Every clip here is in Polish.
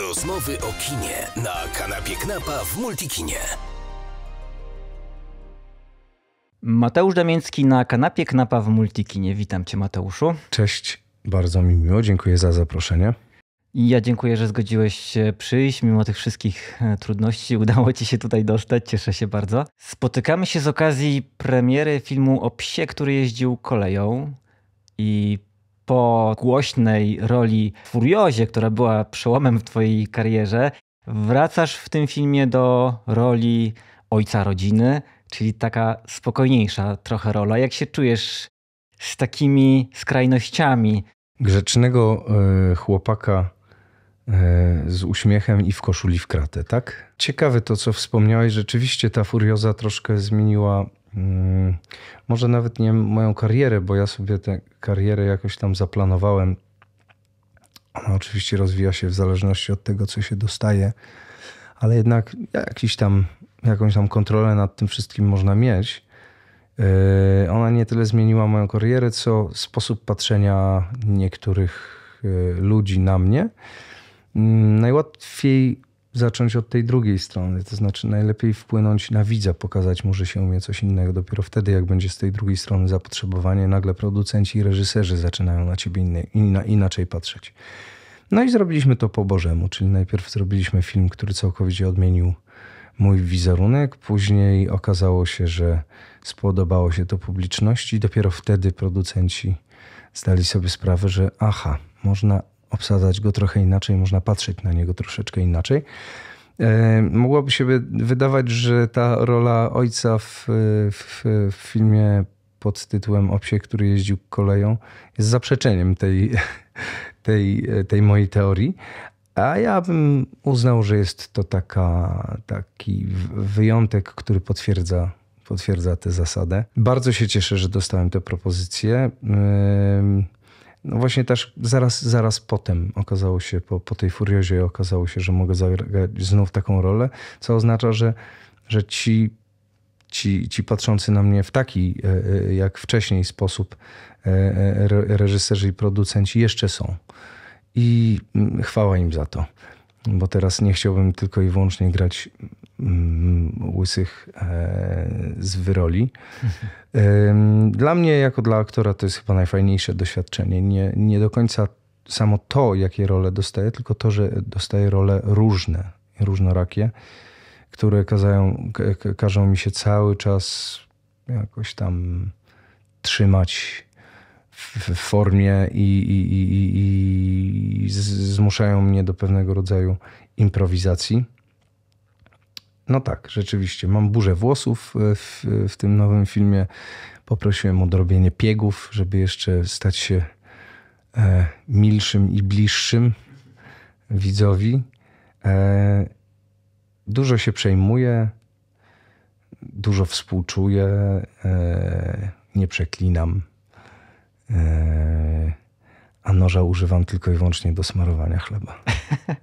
Rozmowy o kinie na kanapie Knapa w Multikinie. Mateusz Damiński na kanapie Knapa w Multikinie. Witam cię Mateuszu. Cześć, bardzo mi miło. Dziękuję za zaproszenie. Ja dziękuję, że zgodziłeś się przyjść. Mimo tych wszystkich e, trudności udało ci się tutaj dostać. Cieszę się bardzo. Spotykamy się z okazji premiery filmu o psie, który jeździł koleją. I po głośnej roli Furiozie, która była przełomem w twojej karierze, wracasz w tym filmie do roli ojca rodziny, czyli taka spokojniejsza trochę rola. Jak się czujesz z takimi skrajnościami? Grzecznego y, chłopaka e, z uśmiechem i w koszuli w kratę, tak? Ciekawe to, co wspomniałeś. Rzeczywiście ta furioza troszkę zmieniła Mm, może nawet nie moją karierę, bo ja sobie tę karierę jakoś tam zaplanowałem. Ona oczywiście rozwija się w zależności od tego, co się dostaje, ale jednak jakiś tam, jakąś tam kontrolę nad tym wszystkim można mieć. Yy, ona nie tyle zmieniła moją karierę, co sposób patrzenia niektórych yy, ludzi na mnie. Mm, najłatwiej zacząć od tej drugiej strony. To znaczy, najlepiej wpłynąć na widza, pokazać mu, że się umie coś innego. Dopiero wtedy, jak będzie z tej drugiej strony zapotrzebowanie, nagle producenci i reżyserzy zaczynają na ciebie inny inna, inaczej patrzeć. No i zrobiliśmy to po Bożemu, czyli najpierw zrobiliśmy film, który całkowicie odmienił mój wizerunek. Później okazało się, że spodobało się to publiczności. Dopiero wtedy producenci zdali sobie sprawę, że aha, można obsadzać go trochę inaczej, można patrzeć na niego troszeczkę inaczej. E, mogłoby się wydawać, że ta rola ojca w, w, w filmie pod tytułem O który jeździł koleją jest zaprzeczeniem tej, tej, tej mojej teorii, a ja bym uznał, że jest to taka, taki wyjątek, który potwierdza, potwierdza tę zasadę. Bardzo się cieszę, że dostałem tę propozycję. No właśnie też zaraz, zaraz potem okazało się, po, po tej furiozie okazało się, że mogę zagrać znów taką rolę, co oznacza, że, że ci, ci, ci patrzący na mnie w taki, e, e, jak wcześniej sposób e, reżyserzy i producenci jeszcze są. I mm, chwała im za to, bo teraz nie chciałbym tylko i wyłącznie grać Mm, łysych e, z wyroli. Dla mnie, jako dla aktora, to jest chyba najfajniejsze doświadczenie. Nie, nie do końca samo to, jakie role dostaję, tylko to, że dostaję role różne, różnorakie, które kazają, każą mi się cały czas jakoś tam trzymać w formie i, i, i, i zmuszają mnie do pewnego rodzaju improwizacji. No tak, rzeczywiście. Mam burzę włosów e, w, w tym nowym filmie. Poprosiłem o drobienie piegów, żeby jeszcze stać się e, milszym i bliższym widzowi. E, dużo się przejmuję, dużo współczuję, e, nie przeklinam. E, a noża używam tylko i wyłącznie do smarowania chleba.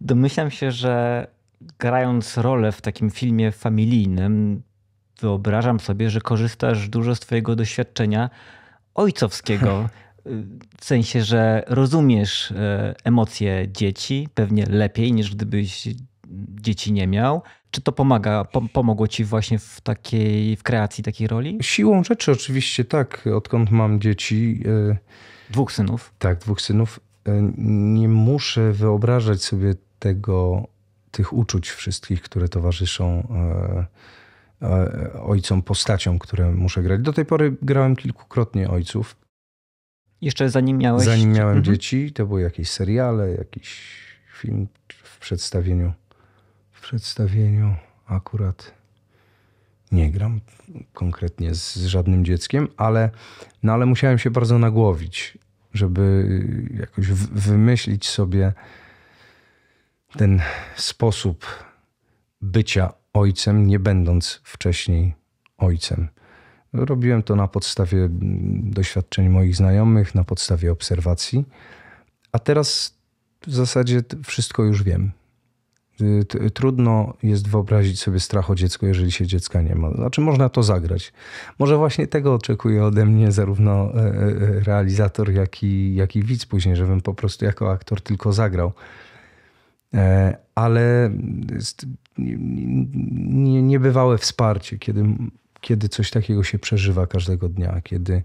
Domyślam się, że grając rolę w takim filmie familijnym, wyobrażam sobie, że korzystasz dużo z Twojego doświadczenia ojcowskiego. W sensie, że rozumiesz e, emocje dzieci pewnie lepiej niż gdybyś dzieci nie miał. Czy to pomaga, pomogło ci właśnie w takiej, w kreacji takiej roli? Siłą rzeczy oczywiście tak. Odkąd mam dzieci... E, dwóch synów. Tak, dwóch synów. E, nie muszę wyobrażać sobie tego, tych uczuć wszystkich, które towarzyszą e, e, ojcom, postaciom, które muszę grać. Do tej pory grałem kilkukrotnie ojców. Jeszcze zanim miałeś... Zanim miałem mhm. dzieci, to były jakieś seriale, jakiś film w przedstawieniu. W przedstawieniu akurat nie gram konkretnie z, z żadnym dzieckiem, ale, no ale musiałem się bardzo nagłowić, żeby jakoś w, wymyślić sobie ten sposób bycia ojcem, nie będąc wcześniej ojcem. Robiłem to na podstawie mm, doświadczeń moich znajomych, na podstawie obserwacji, a teraz w zasadzie wszystko już wiem. Y, trudno jest wyobrazić sobie strach o dziecko, jeżeli się dziecka nie ma. Znaczy, można to zagrać. Może właśnie tego oczekuje ode mnie zarówno e, e, e, realizator, jak i, jak i widz później, żebym po prostu jako aktor tylko zagrał E, ale jest niebywałe wsparcie, kiedy, kiedy coś takiego się przeżywa każdego dnia, kiedy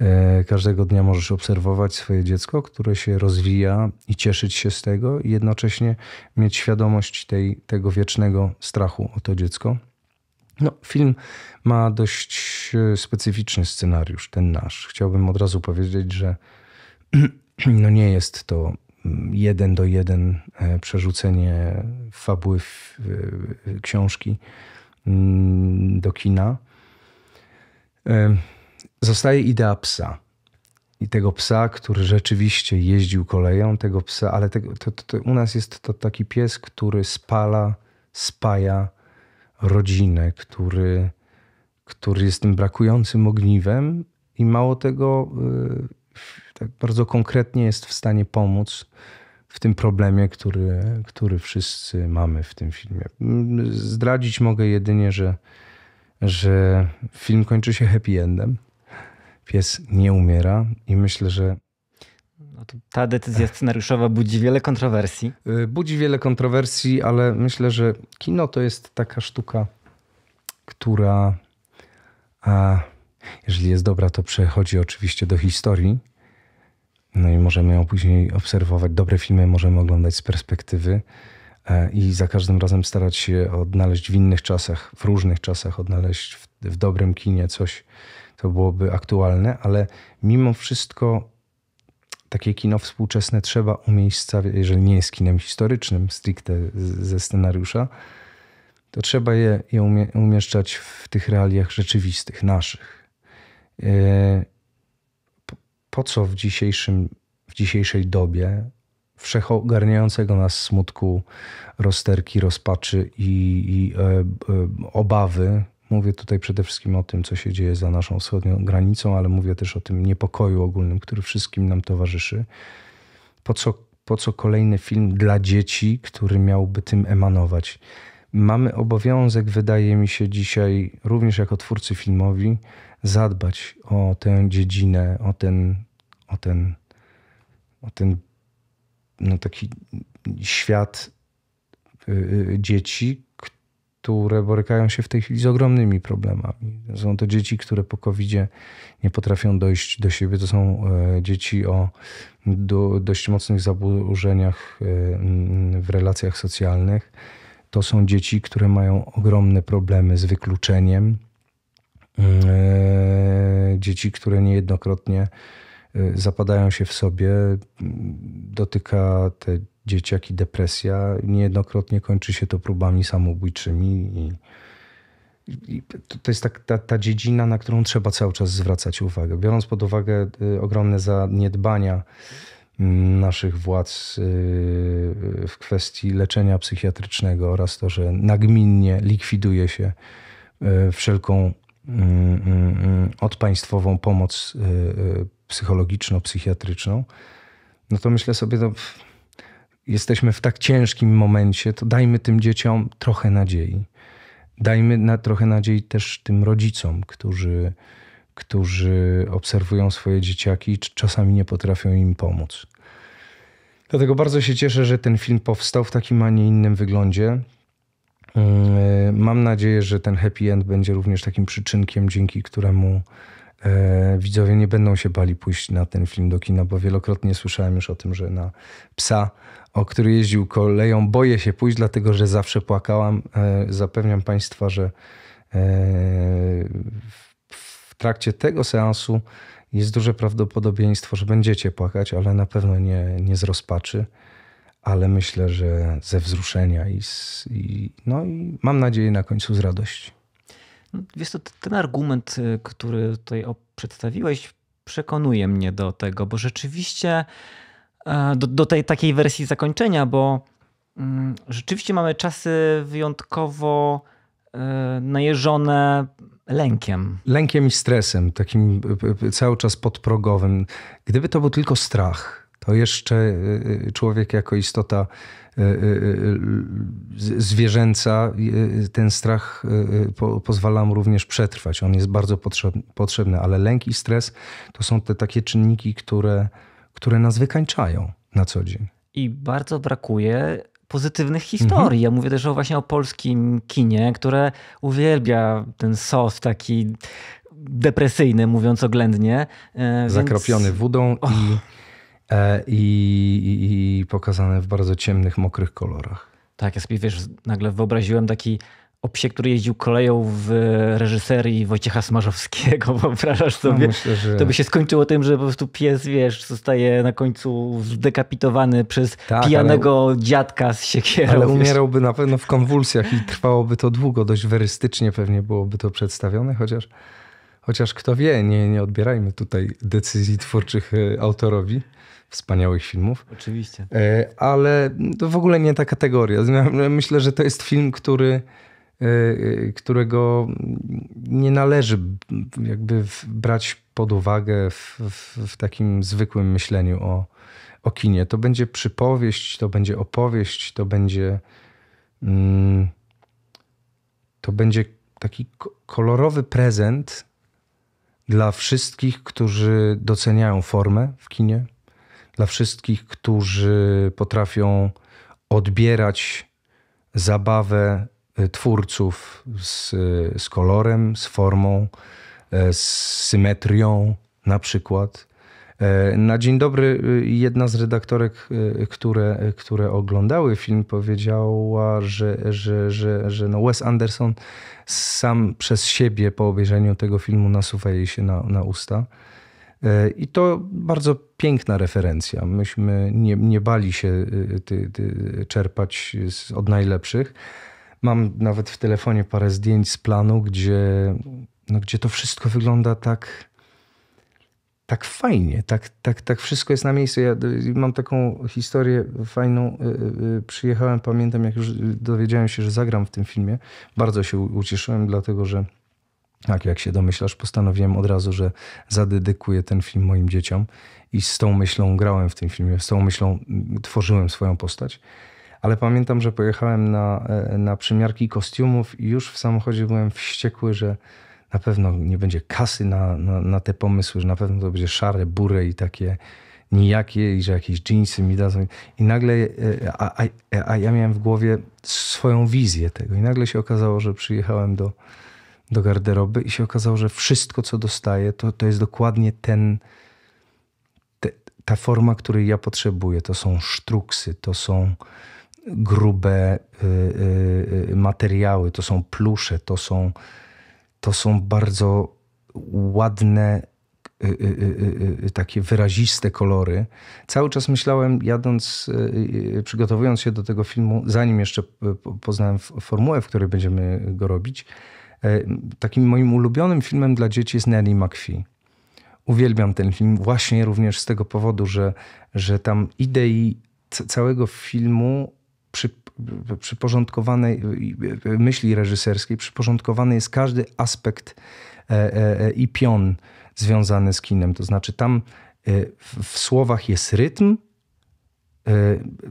e, każdego dnia możesz obserwować swoje dziecko, które się rozwija i cieszyć się z tego, i jednocześnie mieć świadomość tej, tego wiecznego strachu o to dziecko. No, film ma dość e, specyficzny scenariusz, ten nasz. Chciałbym od razu powiedzieć, że no nie jest to jeden do jeden e, przerzucenie fabuły książki mm, do kina. E, zostaje idea psa. I tego psa, który rzeczywiście jeździł koleją, tego psa, ale tego, to, to, to u nas jest to taki pies, który spala, spaja rodzinę, który, który jest tym brakującym ogniwem i mało tego e, tak bardzo konkretnie jest w stanie pomóc w tym problemie, który, który wszyscy mamy w tym filmie. Zdradzić mogę jedynie, że, że film kończy się happy endem. Pies nie umiera i myślę, że. No ta decyzja scenariuszowa budzi wiele kontrowersji. Y, budzi wiele kontrowersji, ale myślę, że kino to jest taka sztuka, która, a jeżeli jest dobra, to przechodzi oczywiście do historii no i możemy ją później obserwować. Dobre filmy możemy oglądać z perspektywy e, i za każdym razem starać się odnaleźć w innych czasach, w różnych czasach, odnaleźć w, w dobrym kinie coś, co byłoby aktualne, ale mimo wszystko takie kino współczesne trzeba umiejscawiać, jeżeli nie jest kinem historycznym stricte ze scenariusza, to trzeba je, je umieszczać w tych realiach rzeczywistych, naszych. E, po co w, dzisiejszym, w dzisiejszej dobie wszechogarniającego nas smutku, rozterki, rozpaczy i, i e, e, obawy. Mówię tutaj przede wszystkim o tym, co się dzieje za naszą wschodnią granicą, ale mówię też o tym niepokoju ogólnym, który wszystkim nam towarzyszy. Po co, po co kolejny film dla dzieci, który miałby tym emanować? Mamy obowiązek, wydaje mi się, dzisiaj, również jako twórcy filmowi, zadbać o tę dziedzinę, o ten, o ten, o ten no taki świat y, y, dzieci, które borykają się w tej chwili z ogromnymi problemami. Są to dzieci, które po covid nie potrafią dojść do siebie. To są e, dzieci o do, dość mocnych zaburzeniach e, w relacjach socjalnych. To są dzieci, które mają ogromne problemy z wykluczeniem, Mm, e, dzieci, które niejednokrotnie e, zapadają się w sobie, dotyka te dzieciaki depresja, niejednokrotnie kończy się to próbami samobójczymi i, to jest tak, ta, ta dziedzina, na którą trzeba cały czas zwracać uwagę. Biorąc pod uwagę e, ogromne zaniedbania mm, naszych władz w kwestii leczenia psychiatrycznego oraz to, że nagminnie likwiduje się wszelką Mm, mm, mm. odpaństwową pomoc y, y, psychologiczno-psychiatryczną, no to myślę sobie, to no, jesteśmy w tak ciężkim momencie, to dajmy tym dzieciom trochę nadziei. Dajmy na trochę nadziei też tym rodzicom, którzy, którzy obserwują swoje dzieciaki i czasami nie potrafią im pomóc. Dlatego bardzo się cieszę, że ten film powstał w takim, a nie innym wyglądzie. Mm, y, mam nadzieję, że ten happy end będzie również takim przyczynkiem, dzięki któremu e, widzowie nie będą się bali pójść na ten film do kina, bo wielokrotnie słyszałem już o tym, że na psa, o który jeździł koleją, boję się pójść, dlatego że zawsze płakałam. E, zapewniam Państwa, że e, w trakcie tego seansu jest duże prawdopodobieństwo, że będziecie płakać, ale na pewno nie, nie z rozpaczy ale myślę, że ze wzruszenia i, z, i, no i mam nadzieję na końcu z radości. Wiesz, to ten argument, y, który tutaj przedstawiłeś, przekonuje mnie do tego, bo rzeczywiście e, do, do tej takiej wersji zakończenia, bo mm, rzeczywiście mamy czasy wyjątkowo e, najeżone lękiem. Lękiem i stresem, takim cały czas podprogowym. Gdyby to był tylko strach, to no jeszcze y, y, człowiek jako istota y, zwierzęca, ten strach pozwala mu również przetrwać. On jest bardzo potrzebny, ale lęk i stres to są te takie czynniki, które, które nas wykańczają na co dzień. I bardzo brakuje pozytywnych historii. Mhm. Ja mówię też o, właśnie o polskim kinie, które uwielbia ten sos taki depresyjny, mówiąc oględnie. E, więc... Zakropiony wodą oh. E, i, i pokazane w bardzo ciemnych, mokrych kolorach. Tak, ja sobie wiesz, nagle wyobraziłem taki obsie, który jeździł koleją w reżyserii Wojciecha Smarzowskiego, wyobrażasz no, sobie? No myślę, że... To by się skończyło tym, że po prostu pies, wiesz, zostaje na końcu zdekapitowany przez tak, pijanego ale... dziadka z siekierą. Ale umierałby wiesz? na pewno w konwulsjach i trwałoby to długo, dość werystycznie pewnie byłoby to przedstawione, chociaż, chociaż kto wie, nie, nie odbierajmy tutaj decyzji twórczych y, autorowi wspaniałych filmów. Oczywiście. E, ale to w ogóle nie ta kategoria. Myślę, że to jest film, który e, e, którego nie należy jakby brać pod uwagę w, w, w, takim zwykłym myśleniu o, o kinie. To będzie przypowieść, to będzie opowieść, to będzie mm, to będzie taki kolorowy prezent dla wszystkich, którzy doceniają formę w kinie, dla wszystkich, którzy potrafią odbierać zabawę y, twórców z, z kolorem, z formą, y, z symetrią na przykład. Y, na dzień dobry jedna z redaktorek, które, które oglądały film, powiedziała, że, że, że, że no Wes Anderson sam przez siebie po obejrzeniu tego filmu nasuwa jej się na, na usta. E, I to bardzo piękna referencja. Myśmy nie, nie bali się e, ty, ty, czerpać z, od najlepszych. Mam nawet w telefonie parę zdjęć z planu, gdzie, no, gdzie to wszystko wygląda tak, tak fajnie, tak, tak, tak wszystko jest na miejscu. Ja mam taką historię fajną. E, przyjechałem, pamiętam, jak już dowiedziałem się, że zagram w tym filmie. Bardzo się ucieszyłem, dlatego że tak, jak się domyślasz, postanowiłem od razu, że zadedykuję ten film moim dzieciom i z tą myślą grałem w tym filmie, z tą myślą tworzyłem swoją postać. Ale pamiętam, że pojechałem na, e, na przymiarki kostiumów i już w samochodzie byłem wściekły, że na pewno nie będzie kasy na, na, na te pomysły, że na pewno to będzie szare, burę i takie nijakie i że jakieś dżinsy mi dadzą. I nagle, e, a, a, e, a ja miałem w głowie swoją wizję tego i nagle się okazało, że przyjechałem do do garderoby i się okazało, że wszystko, co dostaję, to, to jest dokładnie ten, te, ta forma, której ja potrzebuję. To są sztruksy, to są grube y, y, y materiały, to są plusze, to są, to są bardzo ładne, y, y, y takie wyraziste kolory. Cały czas myślałem, jadąc, przygotowując się do tego filmu, zanim jeszcze poznałem formułę, w której będziemy go robić, E, takim moim ulubionym filmem dla dzieci jest Nelly McPhee. Uwielbiam ten film właśnie również z tego powodu, że, że tam idei całego filmu przy, przyporządkowanej e, e, myśli reżyserskiej, przyporządkowany jest każdy aspekt i pion związany z kinem. To znaczy tam w słowach jest rytm,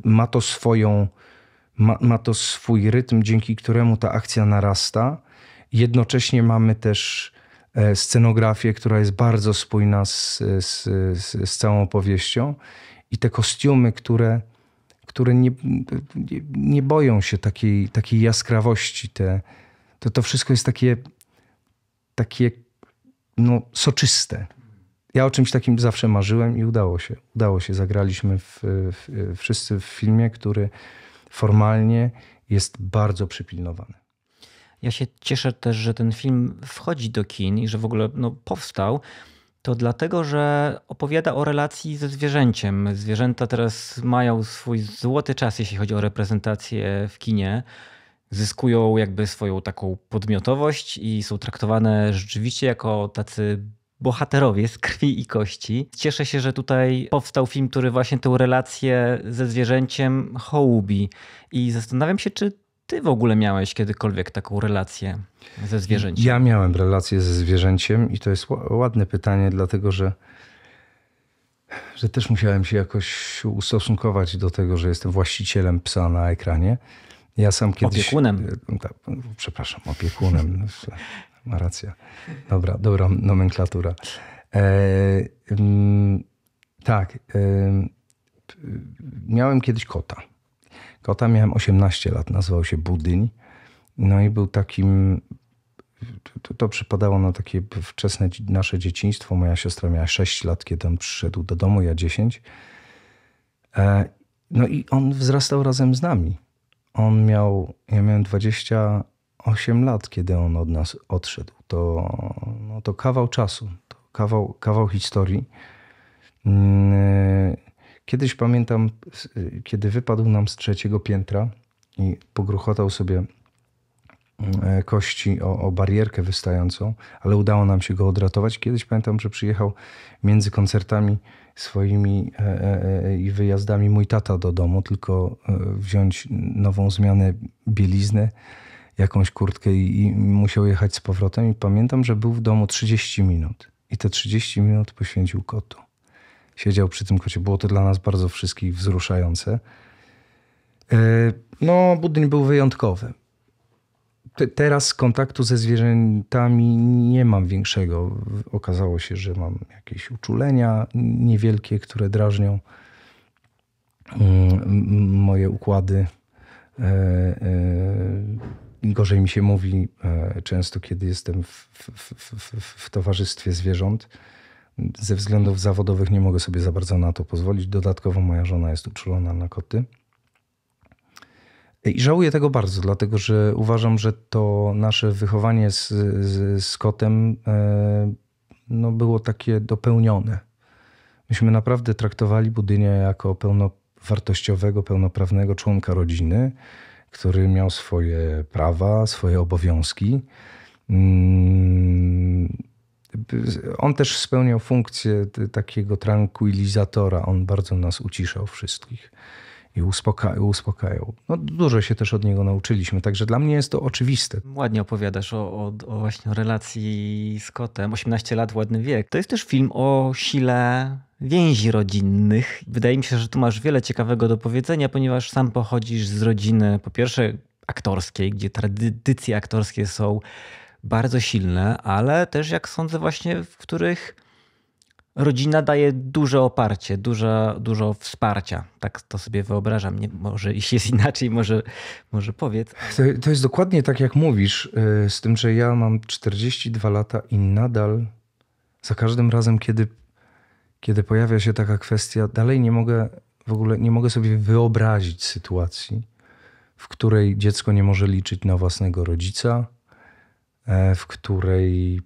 ma to swoją ma, ma, to swój rytm, dzięki któremu ta akcja narasta. Jednocześnie mamy też e, scenografię, która jest bardzo spójna z, z, z, z całą opowieścią i te kostiumy, które, które nie, nie, nie boją się takiej, takiej jaskrawości. Te, to, to wszystko jest takie, takie no, soczyste. Ja o czymś takim zawsze marzyłem i udało się. Udało się. Zagraliśmy w, w, wszyscy w filmie, który formalnie jest bardzo przypilnowany. Ja się cieszę też, że ten film wchodzi do kin i że w ogóle no, powstał. To dlatego, że opowiada o relacji ze zwierzęciem. Zwierzęta teraz mają swój złoty czas, jeśli chodzi o reprezentację w kinie. Zyskują jakby swoją taką podmiotowość i są traktowane rzeczywiście jako tacy bohaterowie z krwi i kości. Cieszę się, że tutaj powstał film, który właśnie tę relację ze zwierzęciem hołubi. I zastanawiam się, czy ty w ogóle miałeś kiedykolwiek taką relację ze zwierzęciem? Ja miałem relację ze zwierzęciem i to jest ładne pytanie, dlatego że, że też musiałem się jakoś ustosunkować do tego, że jestem właścicielem psa na ekranie. Ja sam kiedyś. Opiekunem. E, tak, przepraszam, opiekunem. Ma rację. Dobra, dobra nomenklatura. E, mm, tak. E, miałem kiedyś kota. To miałem 18 lat, nazywał się Budyń. No i był takim. To, to przypadało na takie wczesne nasze dzieciństwo. Moja siostra miała 6 lat, kiedy on przyszedł do domu, ja 10. E, no i on wzrastał razem z nami. On miał, ja miałem 28 lat, kiedy on od nas odszedł. To, no to kawał czasu, to kawał, kawał historii. Mm, Kiedyś pamiętam, y, kiedy wypadł nam z trzeciego piętra i pogruchotał sobie mm, e, kości o, o, barierkę wystającą, ale udało nam się go odratować. Kiedyś pamiętam, że przyjechał między koncertami swoimi e, e, i wyjazdami mój tata do domu, tylko wziąć nową zmianę bieliznę, jakąś kurtkę i, i musiał jechać z powrotem. I pamiętam, że był w domu 30 minut i te 30 minut poświęcił kotu siedział przy tym kocie. Było to dla nas bardzo wszystkich wzruszające. E, no, budyń był wyjątkowy. Teraz kontaktu ze zwierzętami nie mam większego. Okazało się, że mam jakieś uczulenia niewielkie, które drażnią mm, moje układy. E, e, gorzej mi się mówi często, kiedy jestem w, w, w, w towarzystwie zwierząt ze względów zawodowych nie mogę sobie za bardzo na to pozwolić. Dodatkowo moja żona jest uczulona na koty. I żałuję tego bardzo, dlatego że uważam, że to nasze wychowanie z, z, z kotem e, no, było takie dopełnione. Myśmy naprawdę traktowali Budynia jako pełnowartościowego, pełnoprawnego członka rodziny, który miał swoje prawa, swoje obowiązki. Mm, on też spełniał funkcję takiego tranquilizatora. On bardzo nas uciszał wszystkich i uspoka uspokajał. No, dużo się też od niego nauczyliśmy, także dla mnie jest to oczywiste. Ładnie opowiadasz o, o, o właśnie relacji z kotem. 18 lat, ładny wiek. To jest też film o sile więzi rodzinnych. Wydaje mi się, że tu masz wiele ciekawego do powiedzenia, ponieważ sam pochodzisz z rodziny, po pierwsze aktorskiej, gdzie tradycje aktorskie są bardzo silne, ale też jak sądzę, właśnie w których rodzina daje duże oparcie, dużo, dużo wsparcia. Tak to sobie wyobrażam. Nie, może jeśli jest inaczej, może, może powiedz. To, to jest dokładnie tak, jak mówisz, y, z tym, że ja mam 42 lata i nadal za każdym razem, kiedy, kiedy pojawia się taka kwestia, dalej nie mogę w ogóle nie mogę sobie wyobrazić sytuacji, w której dziecko nie może liczyć na własnego rodzica, E, w której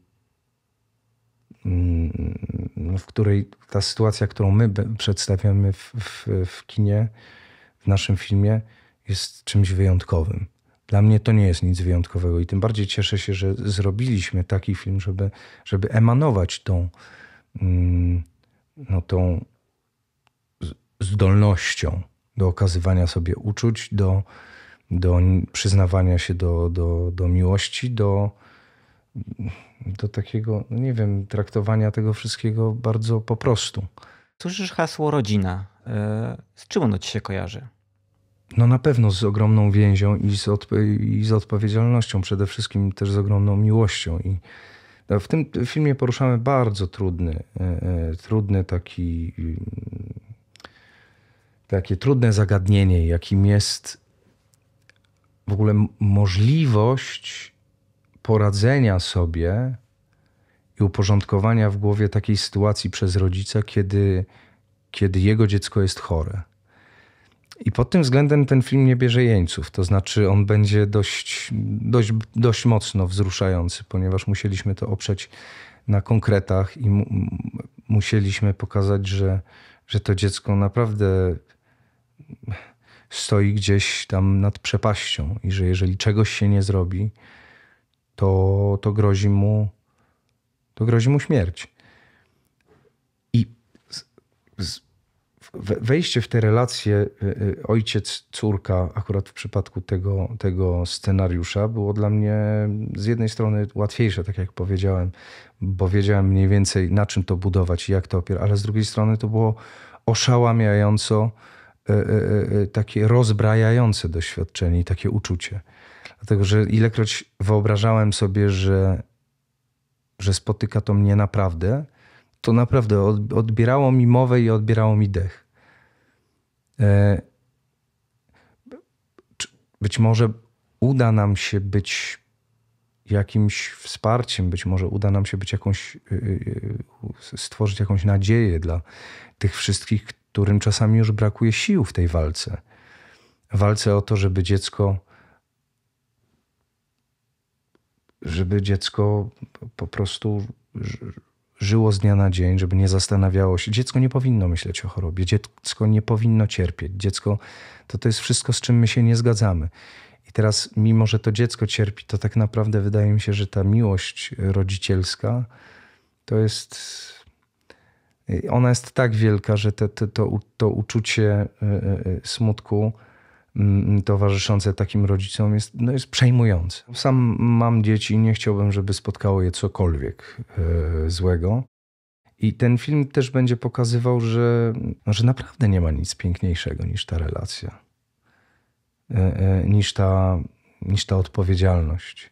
mm, no, w której ta sytuacja, którą my przedstawiamy w, w, w kinie, w naszym filmie, jest czymś wyjątkowym. Dla mnie to nie jest nic wyjątkowego i tym bardziej cieszę się, że zrobiliśmy taki film, żeby, żeby emanować tą, mm, no, tą zdolnością do okazywania sobie uczuć, do, do przyznawania się do, do, do miłości, do, do takiego, no nie wiem, traktowania tego wszystkiego bardzo po prostu. Słyszysz hasło rodzina. E, z czym ono ci się kojarzy? No na pewno z ogromną więzią i z, odp- i z odpowiedzialnością, przede wszystkim też z ogromną miłością. I no, w tym filmie poruszamy bardzo trudny, e, e, trudny taki, mm, takie trudne zagadnienie, jakim jest w ogóle możliwość poradzenia sobie i uporządkowania w głowie takiej sytuacji przez rodzica, kiedy, kiedy jego dziecko jest chore. I pod tym względem ten film nie bierze jeńców. To znaczy, on będzie dość, dość, dość mocno wzruszający, ponieważ musieliśmy to oprzeć na konkretach i mu, musieliśmy pokazać, że, że to dziecko naprawdę stoi gdzieś tam nad przepaścią i że jeżeli czegoś się nie zrobi, to, to, grozi, mu, to grozi mu śmierć. I z, z, wejście w te relacje y, y, ojciec-córka, akurat w przypadku tego, tego scenariusza, było dla mnie z jednej strony łatwiejsze, tak jak powiedziałem, bo wiedziałem mniej więcej na czym to budować i jak to opierać, ale z drugiej strony to było oszałamiająco y, takie rozbrajające doświadczenie i takie uczucie. Dlatego, że ilekroć wyobrażałem sobie, że, że spotyka to mnie naprawdę, to naprawdę odbierało mi mowę i odbierało mi dech. E, być może uda nam się być jakimś wsparciem, być może uda nam się być jakąś, y, y, y, stworzyć jakąś nadzieję dla tych wszystkich, którym czasami już brakuje sił w tej walce. Walce o to, żeby dziecko żeby dziecko po prostu żyło z dnia na dzień, żeby nie zastanawiało się. Dziecko nie powinno myśleć o chorobie, dziecko nie powinno cierpieć. Dziecko to, to jest wszystko, z czym my się nie zgadzamy. I teraz, mimo że to dziecko cierpi, to tak naprawdę wydaje mi się, że ta miłość rodzicielska to jest. Y, ona jest tak wielka, że te, te, to, to uczucie y, y, smutku Mm, mm, towarzyszące takim rodzicom jest, no jest przejmujące. Sam mam dzieci i nie chciałbym, żeby spotkało je cokolwiek e, złego. I ten film też będzie pokazywał, że, że naprawdę nie ma nic piękniejszego niż ta relacja, e, e, niż ta, niż ta odpowiedzialność.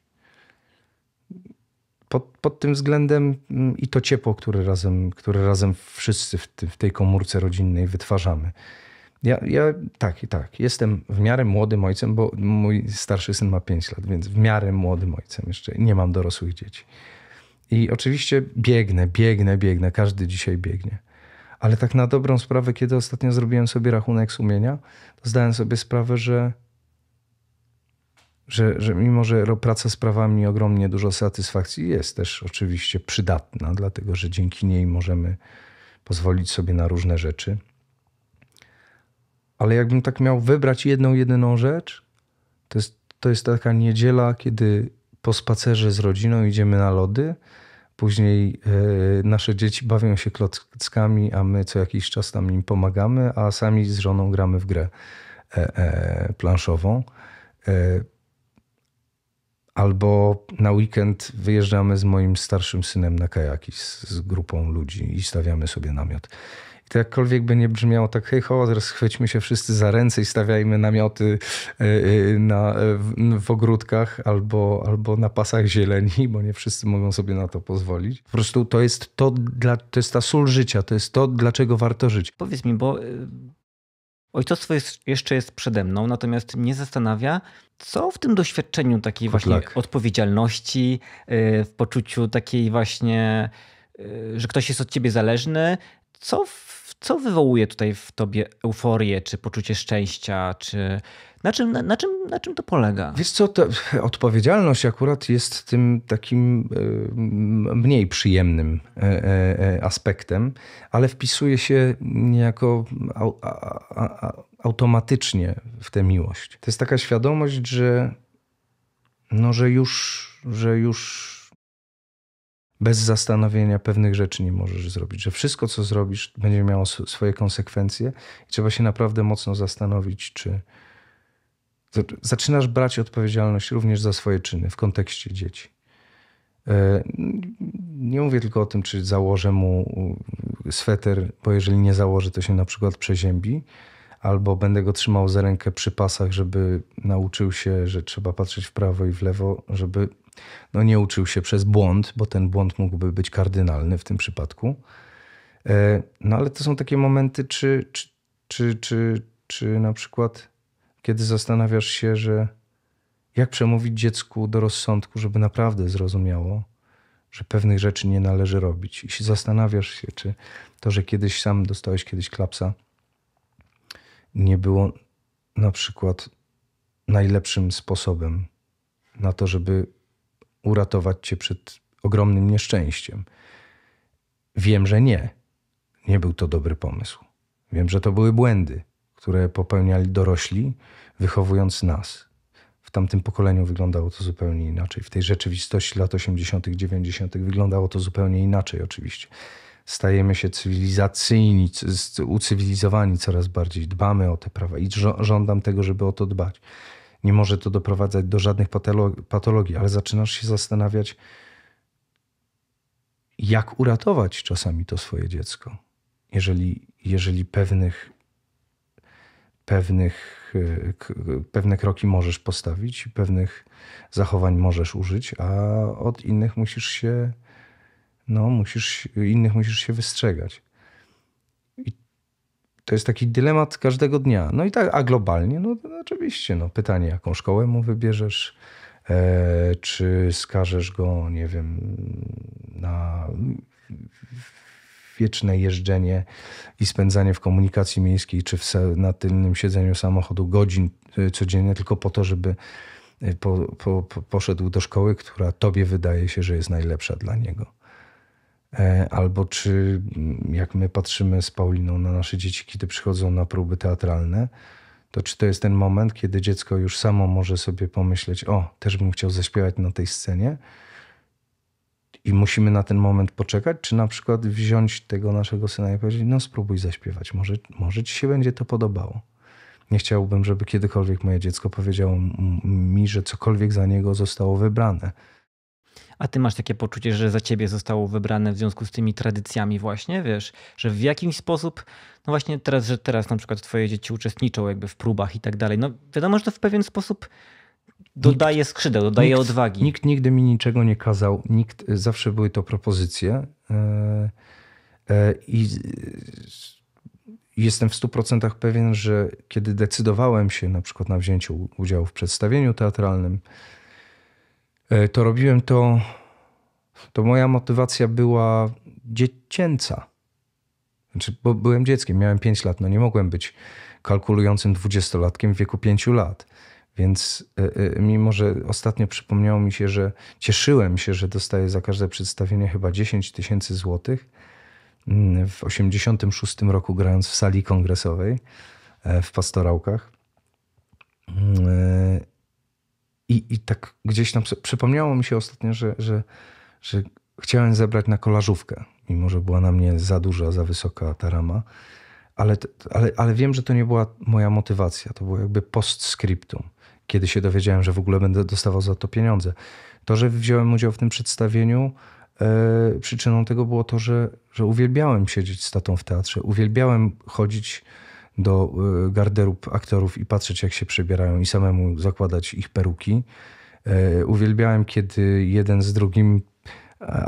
Pod, pod tym względem mm, i to ciepło, które razem, które razem wszyscy w, w tej komórce rodzinnej wytwarzamy. Ja, ja tak i tak. Jestem w miarę młodym ojcem, bo mój starszy syn ma 5 lat, więc w miarę młodym ojcem jeszcze nie mam dorosłych dzieci. I oczywiście biegnę, biegnę, biegnę. Każdy dzisiaj biegnie. Ale tak na dobrą sprawę, kiedy ostatnio zrobiłem sobie rachunek sumienia, to zdałem sobie sprawę, że, że, że mimo, że praca sprawia mi ogromnie dużo satysfakcji, jest też oczywiście przydatna, dlatego że dzięki niej możemy pozwolić sobie na różne rzeczy ale jakbym tak miał wybrać jedną, jedyną rzecz, to jest, to jest taka niedziela, kiedy po spacerze z rodziną idziemy na lody, później yy, nasze dzieci bawią się klockami, a my co jakiś czas tam im pomagamy, a sami z żoną gramy w grę e, e, planszową. E, albo na weekend wyjeżdżamy z moim starszym synem na kajaki z, z grupą ludzi i stawiamy sobie namiot to jakkolwiek by nie brzmiało tak hej ho, teraz chwyćmy się wszyscy za ręce i stawiajmy namioty y, y, na, w ogródkach albo, albo na pasach zieleni, bo nie wszyscy mogą sobie na to pozwolić. Po prostu to jest to, dla, to jest ta sól życia, to jest to, dlaczego warto żyć. Powiedz mi, bo y, ojcostwo jest, jeszcze jest przede mną, natomiast mnie zastanawia, co w tym doświadczeniu takiej właśnie odpowiedzialności, w poczuciu takiej właśnie że ktoś jest od ciebie zależny, co, co wywołuje tutaj w tobie euforię, czy poczucie szczęścia, czy na czym, na, na czym, na czym to polega? Wiesz co, odpowiedzialność akurat jest tym takim e, mniej przyjemnym e, e, aspektem, ale wpisuje się niejako automatycznie w tę miłość. To jest taka świadomość, że, no, że już, że już bez zastanowienia pewnych rzeczy nie możesz zrobić, że wszystko, co zrobisz, będzie miało swoje konsekwencje i trzeba się naprawdę mocno zastanowić, czy zaczynasz brać odpowiedzialność również za swoje czyny w kontekście dzieci. E, nie mówię tylko o tym, czy założę mu sweter, bo jeżeli nie założę, to się na przykład przeziębi, albo będę go trzymał za rękę przy pasach, żeby nauczył się, że trzeba patrzeć w prawo i w lewo, żeby no nie uczył się przez błąd, bo ten błąd mógłby być kardynalny w tym przypadku. E, no ale to są takie momenty, czy, czy, czy, czy, czy na przykład kiedy zastanawiasz się, że jak przemówić dziecku do rozsądku, żeby naprawdę zrozumiało, że pewnych rzeczy nie należy robić. I się zastanawiasz się, czy to, że kiedyś sam dostałeś kiedyś klapsa, nie było na przykład najlepszym sposobem na to, żeby uratować cię przed ogromnym nieszczęściem. Wiem, że nie. Nie był to dobry pomysł. Wiem, że to były błędy, które popełniali dorośli, wychowując nas. W tamtym pokoleniu wyglądało to zupełnie inaczej. W tej rzeczywistości lat 80., 90. wyglądało to zupełnie inaczej, oczywiście. Stajemy się cywilizacyjni, ucywilizowani coraz bardziej, dbamy o te prawa i żądam tego, żeby o to dbać nie może to doprowadzać do żadnych patologii, ale zaczynasz się zastanawiać, jak uratować czasami to swoje dziecko, jeżeli, jeżeli pewnych, pewnych, e, pewne kroki możesz postawić, pewnych zachowań możesz użyć, a od innych musisz się, no, musisz, innych musisz się wystrzegać. To jest taki dylemat każdego dnia. No i tak, a globalnie, no oczywiście, no, pytanie, jaką szkołę mu wybierzesz, e, czy skażesz go, nie wiem, na wieczne jeżdżenie i spędzanie w komunikacji miejskiej, czy w, na tylnym siedzeniu samochodu godzin e, codziennie, tylko po to, żeby e, po, po, po, poszedł do szkoły, która tobie wydaje się, że jest najlepsza dla niego. E, albo czy mm, jak my patrzymy z Pauliną na nasze dzieci, kiedy przychodzą na próby teatralne, to czy to jest ten moment, kiedy dziecko już samo może sobie pomyśleć, o, też bym chciał zaśpiewać na tej scenie i musimy na ten moment poczekać, czy na przykład wziąć tego naszego syna i powiedzieć, no spróbuj zaśpiewać, może, może ci się będzie to podobało. Nie chciałbym, żeby kiedykolwiek moje dziecko powiedziało mi, że cokolwiek za niego zostało wybrane a ty masz takie poczucie, że za ciebie zostało wybrane w związku z tymi tradycjami właśnie, wiesz, że w jakiś sposób, no właśnie teraz, że teraz na przykład twoje dzieci uczestniczą jakby w próbach i tak dalej, no wiadomo, że to w pewien sposób dodaje nikt, skrzydeł, dodaje nikt, odwagi. Nikt nigdy mi niczego nie kazał, nikt, y, zawsze były to propozycje e, e, i jestem w 100% pewien, że kiedy decydowałem się na przykład na wzięcie udziału w przedstawieniu teatralnym, E, to robiłem to, to moja motywacja była dziecięca. Znaczy, bo byłem dzieckiem, miałem 5 lat, no nie mogłem być kalkulującym dwudziestolatkiem w wieku 5 lat. Więc e, e, mimo, że ostatnio przypomniało mi się, że cieszyłem się, że dostaję za każde przedstawienie chyba 10 tysięcy złotych mm, w 86 roku grając w sali kongresowej w Pastorałkach mm, i, i tak gdzieś tam przypomniało mi się ostatnio, że, że, że chciałem zebrać na kolażówkę, mimo że była na mnie za duża, za wysoka ta rama. Ale, ale, ale wiem, że to nie była moja motywacja. To było jakby postscriptum, kiedy się dowiedziałem, że w ogóle będę dostawał za to pieniądze. To, że wziąłem udział w tym przedstawieniu, yy, przyczyną tego było to, że, że uwielbiałem siedzieć z tatą w teatrze, uwielbiałem chodzić do y, garderób aktorów i patrzeć, jak się przebierają, i samemu zakładać ich peruki. E, uwielbiałem, kiedy jeden z drugim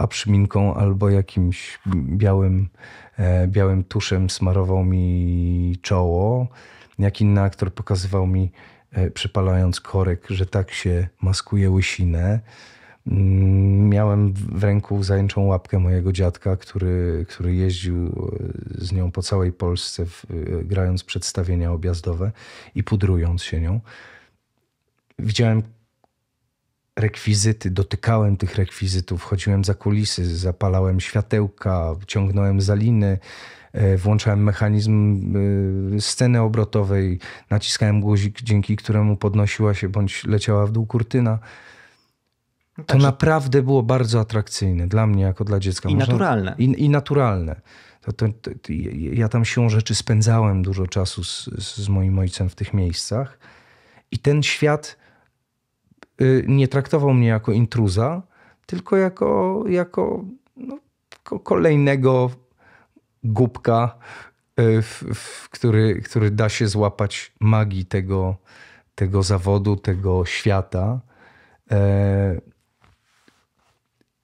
przyminką albo jakimś białym, e, białym tuszem smarował mi czoło, jak inny aktor pokazywał mi, e, przypalając korek, że tak się maskuje łysinę. Mm, miałem w ręku zajęczą łapkę mojego dziadka, który, który jeździł e, z nią po całej Polsce, w, e, grając przedstawienia objazdowe i pudrując się nią. Widziałem rekwizyty, dotykałem tych rekwizytów, chodziłem za kulisy, zapalałem światełka, ciągnąłem zaliny, e, włączałem mechanizm sceny obrotowej, naciskałem guzik, dzięki któremu podnosiła się bądź leciała w dół kurtyna. No to tak, naprawdę było bardzo atrakcyjne dla mnie, jako dla dziecka. I Można... naturalne. I, i naturalne. To, to, to, ja tam siłą rzeczy spędzałem dużo czasu z, z moim ojcem w tych miejscach. I ten świat y, nie traktował mnie jako intruza, tylko jako, jako no, kolejnego głupka, y, w, w, który, który da się złapać magii tego, tego zawodu, tego świata. E,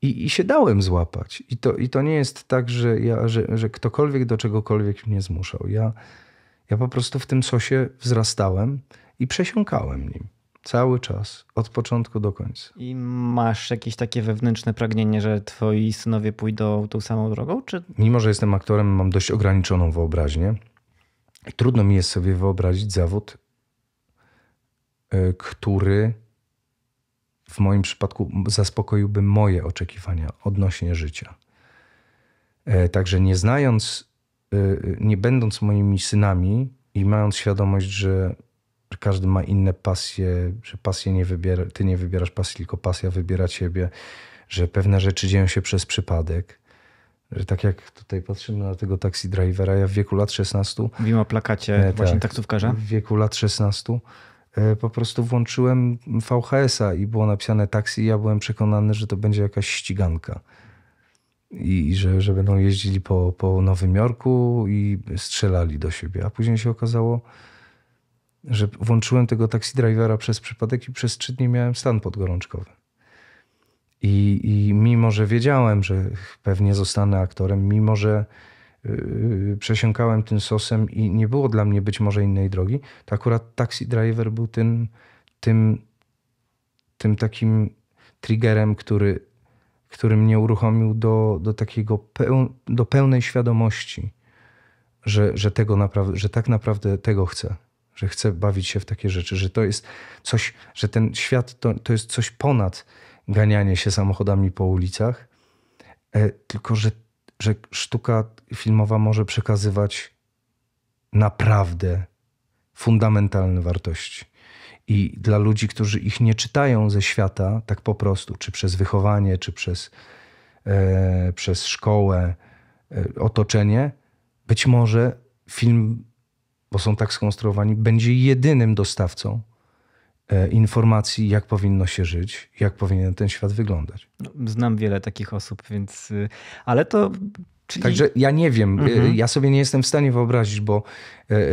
i, I się dałem złapać. I to, i to nie jest tak, że, ja, że, że ktokolwiek do czegokolwiek mnie zmuszał. Ja, ja po prostu w tym sosie wzrastałem i przesiąkałem nim. Cały czas, od początku do końca. I masz jakieś takie wewnętrzne pragnienie, że twoi synowie pójdą tą samą drogą? Czy... Mimo, że jestem aktorem, mam dość ograniczoną wyobraźnię. Trudno mi jest sobie wyobrazić zawód, y, który w moim przypadku zaspokoiłby moje oczekiwania odnośnie życia. E, także nie znając, e, nie będąc moimi synami i mając świadomość, że każdy ma inne pasje, że pasje nie wybiera, ty nie wybierasz pasji, tylko pasja wybiera ciebie, że pewne rzeczy dzieją się przez przypadek. Że tak jak tutaj patrzymy na tego taxi drivera, ja w wieku lat 16. Mówimy o plakacie, e, właśnie tak, taksówkarza. W wieku lat 16 E, po prostu włączyłem VHS-a i było napisane taksi i ja byłem przekonany, że to będzie jakaś ściganka. I, i że, że będą jeździli po, po Nowym Jorku i strzelali do siebie. A później się okazało, że włączyłem tego taksi drivera przez przypadek i przez trzy dni miałem stan podgorączkowy. I, I mimo, że wiedziałem, że pewnie zostanę aktorem, mimo, że Yy, przesiąkałem tym sosem i nie było dla mnie być może innej drogi, to akurat Taxi Driver był tym, tym, tym takim triggerem, który, który mnie uruchomił do, do takiego peł, do pełnej świadomości, że, że, tego naprawdę, że tak naprawdę tego chcę. Że chcę bawić się w takie rzeczy, że to jest coś, że ten świat to, to jest coś ponad ganianie się samochodami po ulicach, e, tylko że że sztuka filmowa może przekazywać naprawdę fundamentalne wartości. I dla ludzi, którzy ich nie czytają ze świata, tak po prostu, czy przez wychowanie, czy przez, e, przez szkołę, e, otoczenie, być może film, bo są tak skonstruowani, będzie jedynym dostawcą E, informacji, jak powinno się żyć, jak powinien ten świat wyglądać. No, znam wiele takich osób, więc. Y, ale to. Czyli... Także ja nie wiem, y, mhm. ja sobie nie jestem w stanie wyobrazić, bo e, e,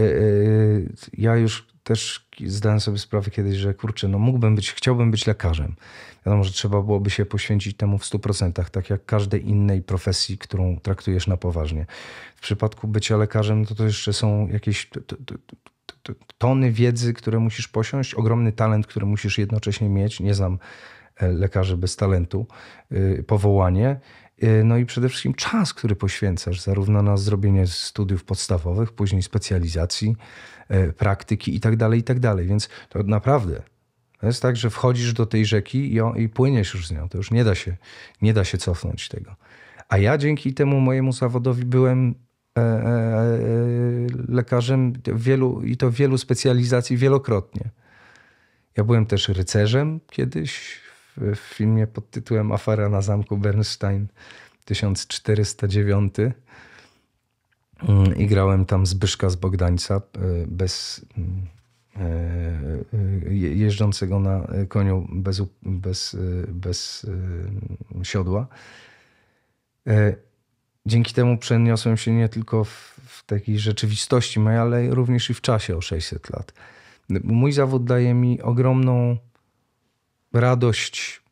ja już też zdałem sobie sprawę kiedyś, że kurczę, no mógłbym być, chciałbym być lekarzem. Wiadomo, że trzeba byłoby się poświęcić temu w 100%, tak jak każdej innej profesji, którą traktujesz na poważnie. W przypadku bycia lekarzem, to, to jeszcze są jakieś tony wiedzy, które musisz posiąść, ogromny talent, który musisz jednocześnie mieć. Nie znam e, lekarzy bez talentu, y, powołanie. Y, no i przede wszystkim czas, który poświęcasz, zarówno na zrobienie studiów podstawowych, później specjalizacji, e, praktyki itd., tak itd. Tak Więc to naprawdę to jest tak, że wchodzisz do tej rzeki i, i płyniesz już z nią. To już nie da się, nie da się cofnąć tego. A ja dzięki temu mojemu zawodowi byłem E, e, e, lekarzem wielu, i to wielu specjalizacji wielokrotnie. Ja byłem też rycerzem kiedyś w, filmie pod tytułem Afara na zamku Bernstein 1409 mm, i grałem tam Zbyszka z Bogdańca bez mm, jeżdżącego na koniu bez, bez, bez siodła dzięki temu przeniosłem się nie tylko w, w takiej rzeczywistości mojej, ale również i w czasie o 600 lat. Mój zawód daje mi ogromną radość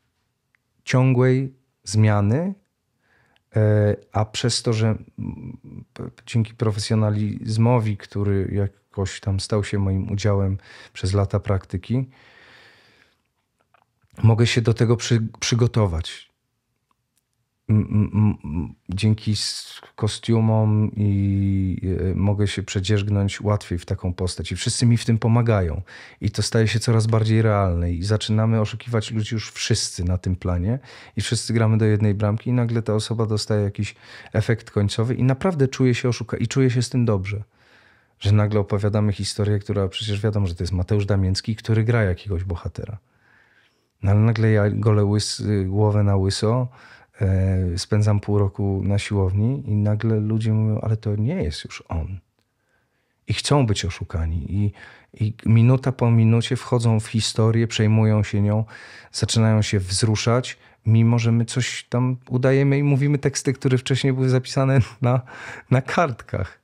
ciągłej zmiany, e, a przez to, że dzięki profesjonalizmowi, który jakoś tam stał się moim udziałem przez lata praktyki, mogę się do tego przy, przygotować dzięki kostiumom i e, mogę się przedzierzgnąć łatwiej w taką postać. I wszyscy mi w tym pomagają. I to staje się coraz bardziej realne. I zaczynamy oszukiwać ludzi już wszyscy na tym planie. I wszyscy gramy do jednej bramki i nagle ta osoba dostaje jakiś efekt końcowy i naprawdę czuje się oszuka i czuje się z tym dobrze. Że nagle opowiadamy historię, która przecież wiadomo, że to jest Mateusz Damiński, który gra jakiegoś bohatera. No ale nagle ja gole łys, y, głowę na łyso, E, spędzam pół roku na siłowni i nagle ludzie mówią, ale to nie jest już on. I chcą być oszukani. I, I minuta po minucie wchodzą w historię, przejmują się nią, zaczynają się wzruszać, mimo że my coś tam udajemy i mówimy teksty, które wcześniej były zapisane na, na kartkach.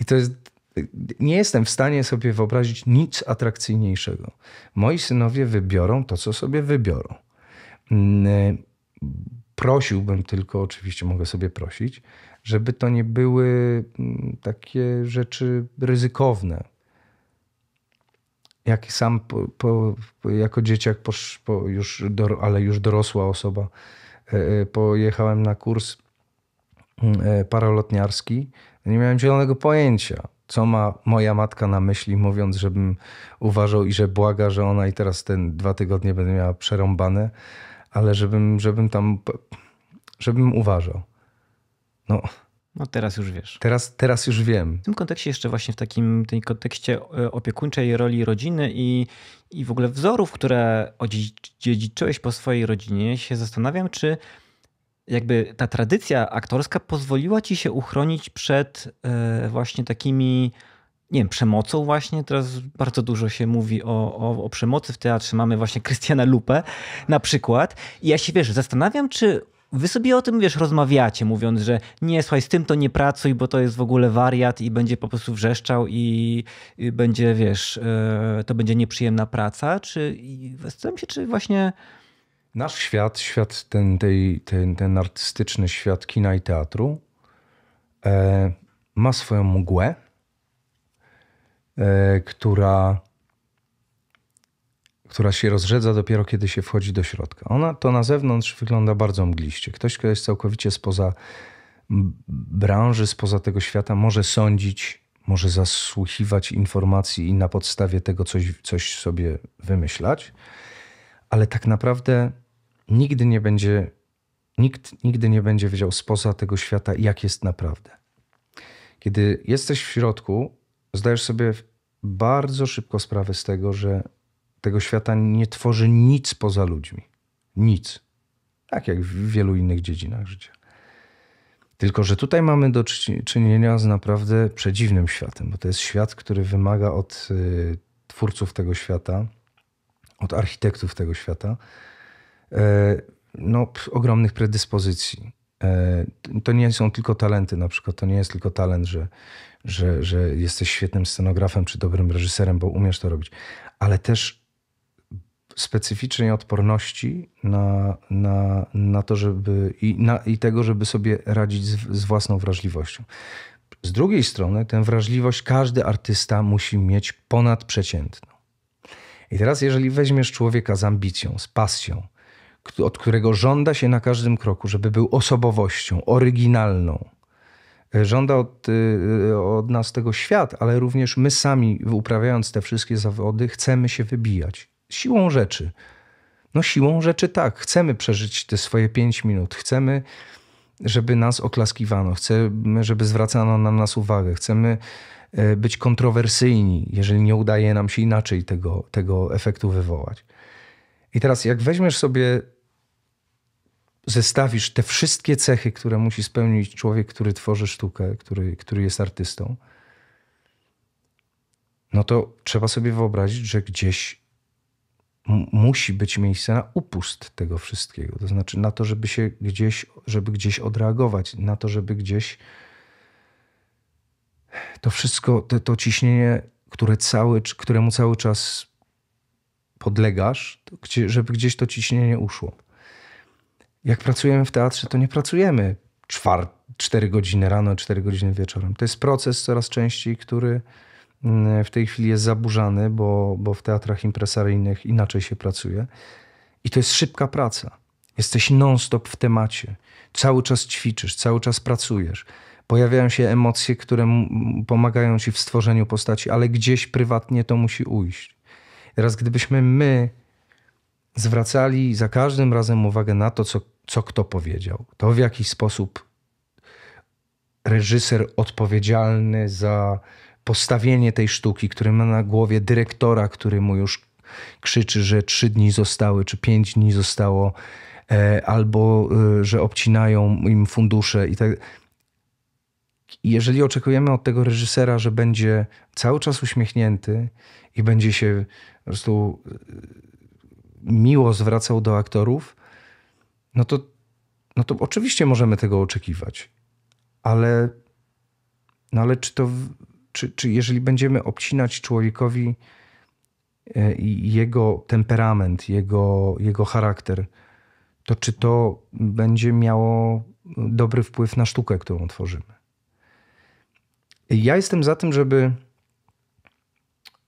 I to jest nie jestem w stanie sobie wyobrazić nic atrakcyjniejszego. Moi synowie wybiorą to, co sobie wybiorą. Mm, e, prosiłbym tylko, oczywiście mogę sobie prosić, żeby to nie były mm, takie rzeczy ryzykowne. Jak sam po, po, jako dzieciak, po, już do, ale już dorosła osoba, e, e, pojechałem na kurs mm, e, paralotniarski. Nie miałem zielonego pojęcia, co ma moja matka na myśli, mówiąc, żebym uważał i że błaga, że ona i teraz ten dwa tygodnie będę miała przerąbane ale żebym, żebym tam, żebym uważał. No. No teraz już wiesz. Teraz, teraz już wiem. W tym kontekście jeszcze właśnie w takim tej kontekście e, opiekuńczej roli rodziny i, i w ogóle wzorów, które odziedziczyłeś po swojej rodzinie, się zastanawiam, czy jakby ta tradycja aktorska pozwoliła ci się uchronić przed e, właśnie takimi nie wiem, przemocą właśnie. Teraz bardzo dużo się mówi o, o, o przemocy w teatrze. Mamy właśnie Krystiana Lupę na przykład. I ja się, wiesz, zastanawiam, czy wy sobie o tym, wiesz, rozmawiacie, mówiąc, że nie, słuchaj, z tym to nie pracuj, bo to jest w ogóle wariat i będzie po prostu wrzeszczał i będzie, wiesz, e, to będzie nieprzyjemna praca. Czy zastanawiam się, czy właśnie... Nasz świat, świat ten, tej, ten, ten artystyczny świat kina i teatru e, ma swoją mgłę, E, która, która się rozrzedza dopiero kiedy się wchodzi do środka. Ona to na zewnątrz wygląda bardzo mgliście. Ktoś, kto jest całkowicie spoza branży, spoza tego świata, może sądzić, może zasłuchiwać informacji i na podstawie tego coś, coś sobie wymyślać, ale tak naprawdę nigdy nie będzie, nikt nigdy nie będzie wiedział spoza tego świata, jak jest naprawdę. Kiedy jesteś w środku, zdajesz sobie bardzo szybko sprawę z tego, że tego świata nie tworzy nic poza ludźmi. Nic. Tak jak w wielu innych dziedzinach życia. Tylko, że tutaj mamy do czynienia z naprawdę przedziwnym światem, bo to jest świat, który wymaga od y, twórców tego świata, od architektów tego świata, e, no, ogromnych predyspozycji. E, to nie są tylko talenty, na przykład to nie jest tylko talent, że, że, że jesteś świetnym scenografem czy dobrym reżyserem, bo umiesz to robić, ale też specyficznej odporności na, na, na to, żeby i, na, i tego, żeby sobie radzić z, z własną wrażliwością. Z drugiej strony, tę wrażliwość każdy artysta musi mieć ponadprzeciętną. I teraz, jeżeli weźmiesz człowieka z ambicją, z pasją, od którego żąda się na każdym kroku, żeby był osobowością, oryginalną. E, żąda od, e, e, od nas tego świat, ale również my sami, uprawiając te wszystkie zawody, chcemy się wybijać. Siłą rzeczy. No, siłą rzeczy tak. Chcemy przeżyć te swoje pięć minut. Chcemy, żeby nas oklaskiwano. Chcemy, żeby zwracano na nas uwagę. Chcemy być kontrowersyjni, jeżeli nie udaje nam się inaczej tego, tego efektu wywołać. I teraz, jak weźmiesz sobie, zestawisz te wszystkie cechy, które musi spełnić człowiek, który tworzy sztukę, który, który jest artystą, no to trzeba sobie wyobrazić, że gdzieś musi być miejsce na upust tego wszystkiego. To znaczy na to, żeby się gdzieś, żeby gdzieś odreagować, na to, żeby gdzieś to wszystko, to, to ciśnienie, które cały, któremu cały czas podlegasz, żeby gdzieś to ciśnienie uszło. Jak pracujemy w teatrze, to nie pracujemy 4 godziny rano, 4 godziny wieczorem. To jest proces coraz częściej, który mm, w tej chwili jest zaburzany, bo, bo w teatrach impresaryjnych inaczej się pracuje. I to jest szybka praca. Jesteś non-stop w temacie. Cały czas ćwiczysz, cały czas pracujesz. Pojawiają się emocje, które pomagają ci w stworzeniu postaci, ale gdzieś prywatnie to musi ujść. Teraz gdybyśmy my zwracali za każdym razem uwagę na to, co, co kto powiedział, to w jaki sposób reżyser odpowiedzialny za postawienie tej sztuki, który ma na głowie dyrektora, który mu już krzyczy, że trzy dni zostały, czy pięć dni zostało, e, albo e, że obcinają im fundusze i tak. Jeżeli oczekujemy od tego reżysera, że będzie cały czas uśmiechnięty i będzie się prostu y, miło zwracał do aktorów, no to, no to oczywiście możemy tego oczekiwać. Ale, no ale czy to, czy, czy jeżeli będziemy obcinać człowiekowi e, jego temperament, jego, jego charakter, to czy to będzie miało dobry wpływ na sztukę, którą tworzymy? Ja jestem za tym, żeby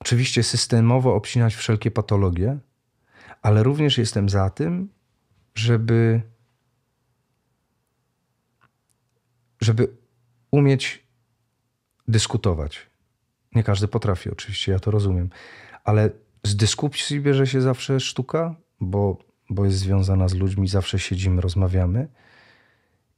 oczywiście systemowo obcinać wszelkie patologie, ale również jestem za tym, żeby, żeby umieć dyskutować. Nie każdy potrafi, oczywiście, ja to rozumiem, ale z dyskusji bierze się zawsze sztuka, bo, bo jest związana z ludźmi, zawsze siedzimy, rozmawiamy.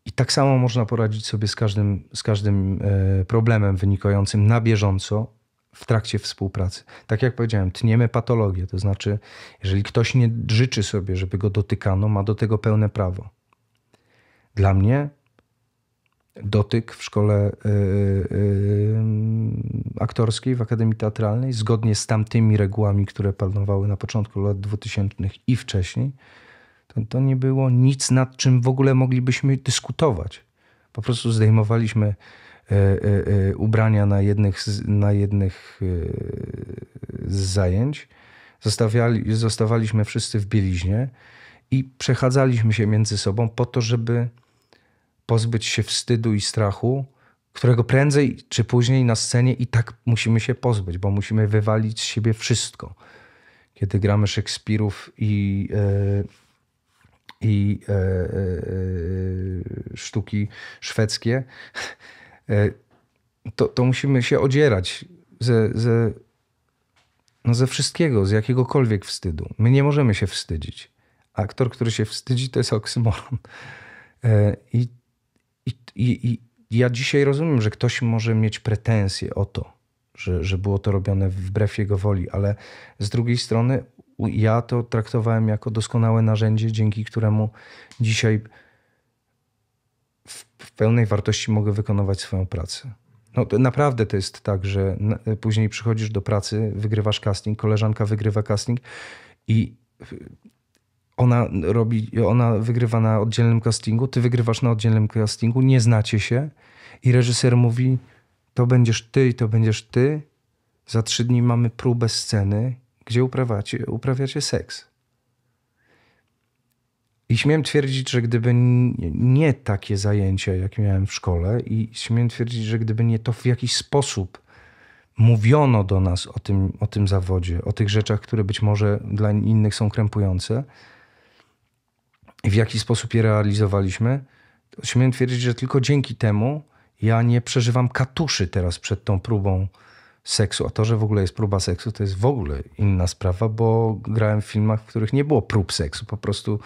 I tak samo można poradzić sobie z każdym, z każdym e, problemem wynikającym na bieżąco w trakcie współpracy. Tak jak powiedziałem, tniemy patologię, to znaczy, jeżeli ktoś nie życzy sobie, żeby go dotykano, ma do tego pełne prawo. Dla mnie dotyk w szkole yy, yy, aktorskiej, w Akademii Teatralnej, zgodnie z tamtymi regułami, które panowały na początku lat 2000 i wcześniej, to, to nie było nic, nad czym w ogóle moglibyśmy dyskutować. Po prostu zdejmowaliśmy E, e, e, ubrania na jednych, z, na jednych z zajęć. Zostawiali, zostawaliśmy wszyscy w bieliźnie i przechadzaliśmy się między sobą po to, żeby pozbyć się wstydu i strachu, którego prędzej czy później na scenie i tak musimy się pozbyć, bo musimy wywalić z siebie wszystko. Kiedy gramy Szekspirów i, i e, e, sztuki szwedzkie, E, to, to musimy się odzierać ze, ze, no ze wszystkiego, z jakiegokolwiek wstydu. My nie możemy się wstydzić. Aktor, który się wstydzi, to jest oksymoron. E, I, i, i, ja dzisiaj rozumiem, że ktoś może mieć pretensje o to, że, że było to robione wbrew jego woli, ale z drugiej strony ja to traktowałem jako doskonałe narzędzie, dzięki któremu dzisiaj w pełnej wartości mogę wykonywać swoją pracę. No, to naprawdę to jest tak, że później przychodzisz do pracy, wygrywasz casting, koleżanka wygrywa casting i y, ona robi, ona wygrywa na oddzielnym castingu, ty wygrywasz na oddzielnym castingu, nie znacie się i reżyser mówi, to będziesz ty i to będziesz ty. Za trzy dni mamy próbę sceny, gdzie uprawiacie, uprawiacie seks. I śmiem twierdzić, że gdyby nie takie zajęcia, jakie miałem w szkole, i śmiem twierdzić, że gdyby nie to w jakiś sposób mówiono do nas o tym, o tym zawodzie, o tych rzeczach, które być może dla innych są krępujące, i w jaki sposób je realizowaliśmy, to śmiem twierdzić, że tylko dzięki temu ja nie przeżywam katuszy teraz przed tą próbą seksu. A to, że w ogóle jest próba seksu, to jest w ogóle inna sprawa, bo grałem w filmach, w których nie było prób seksu, po prostu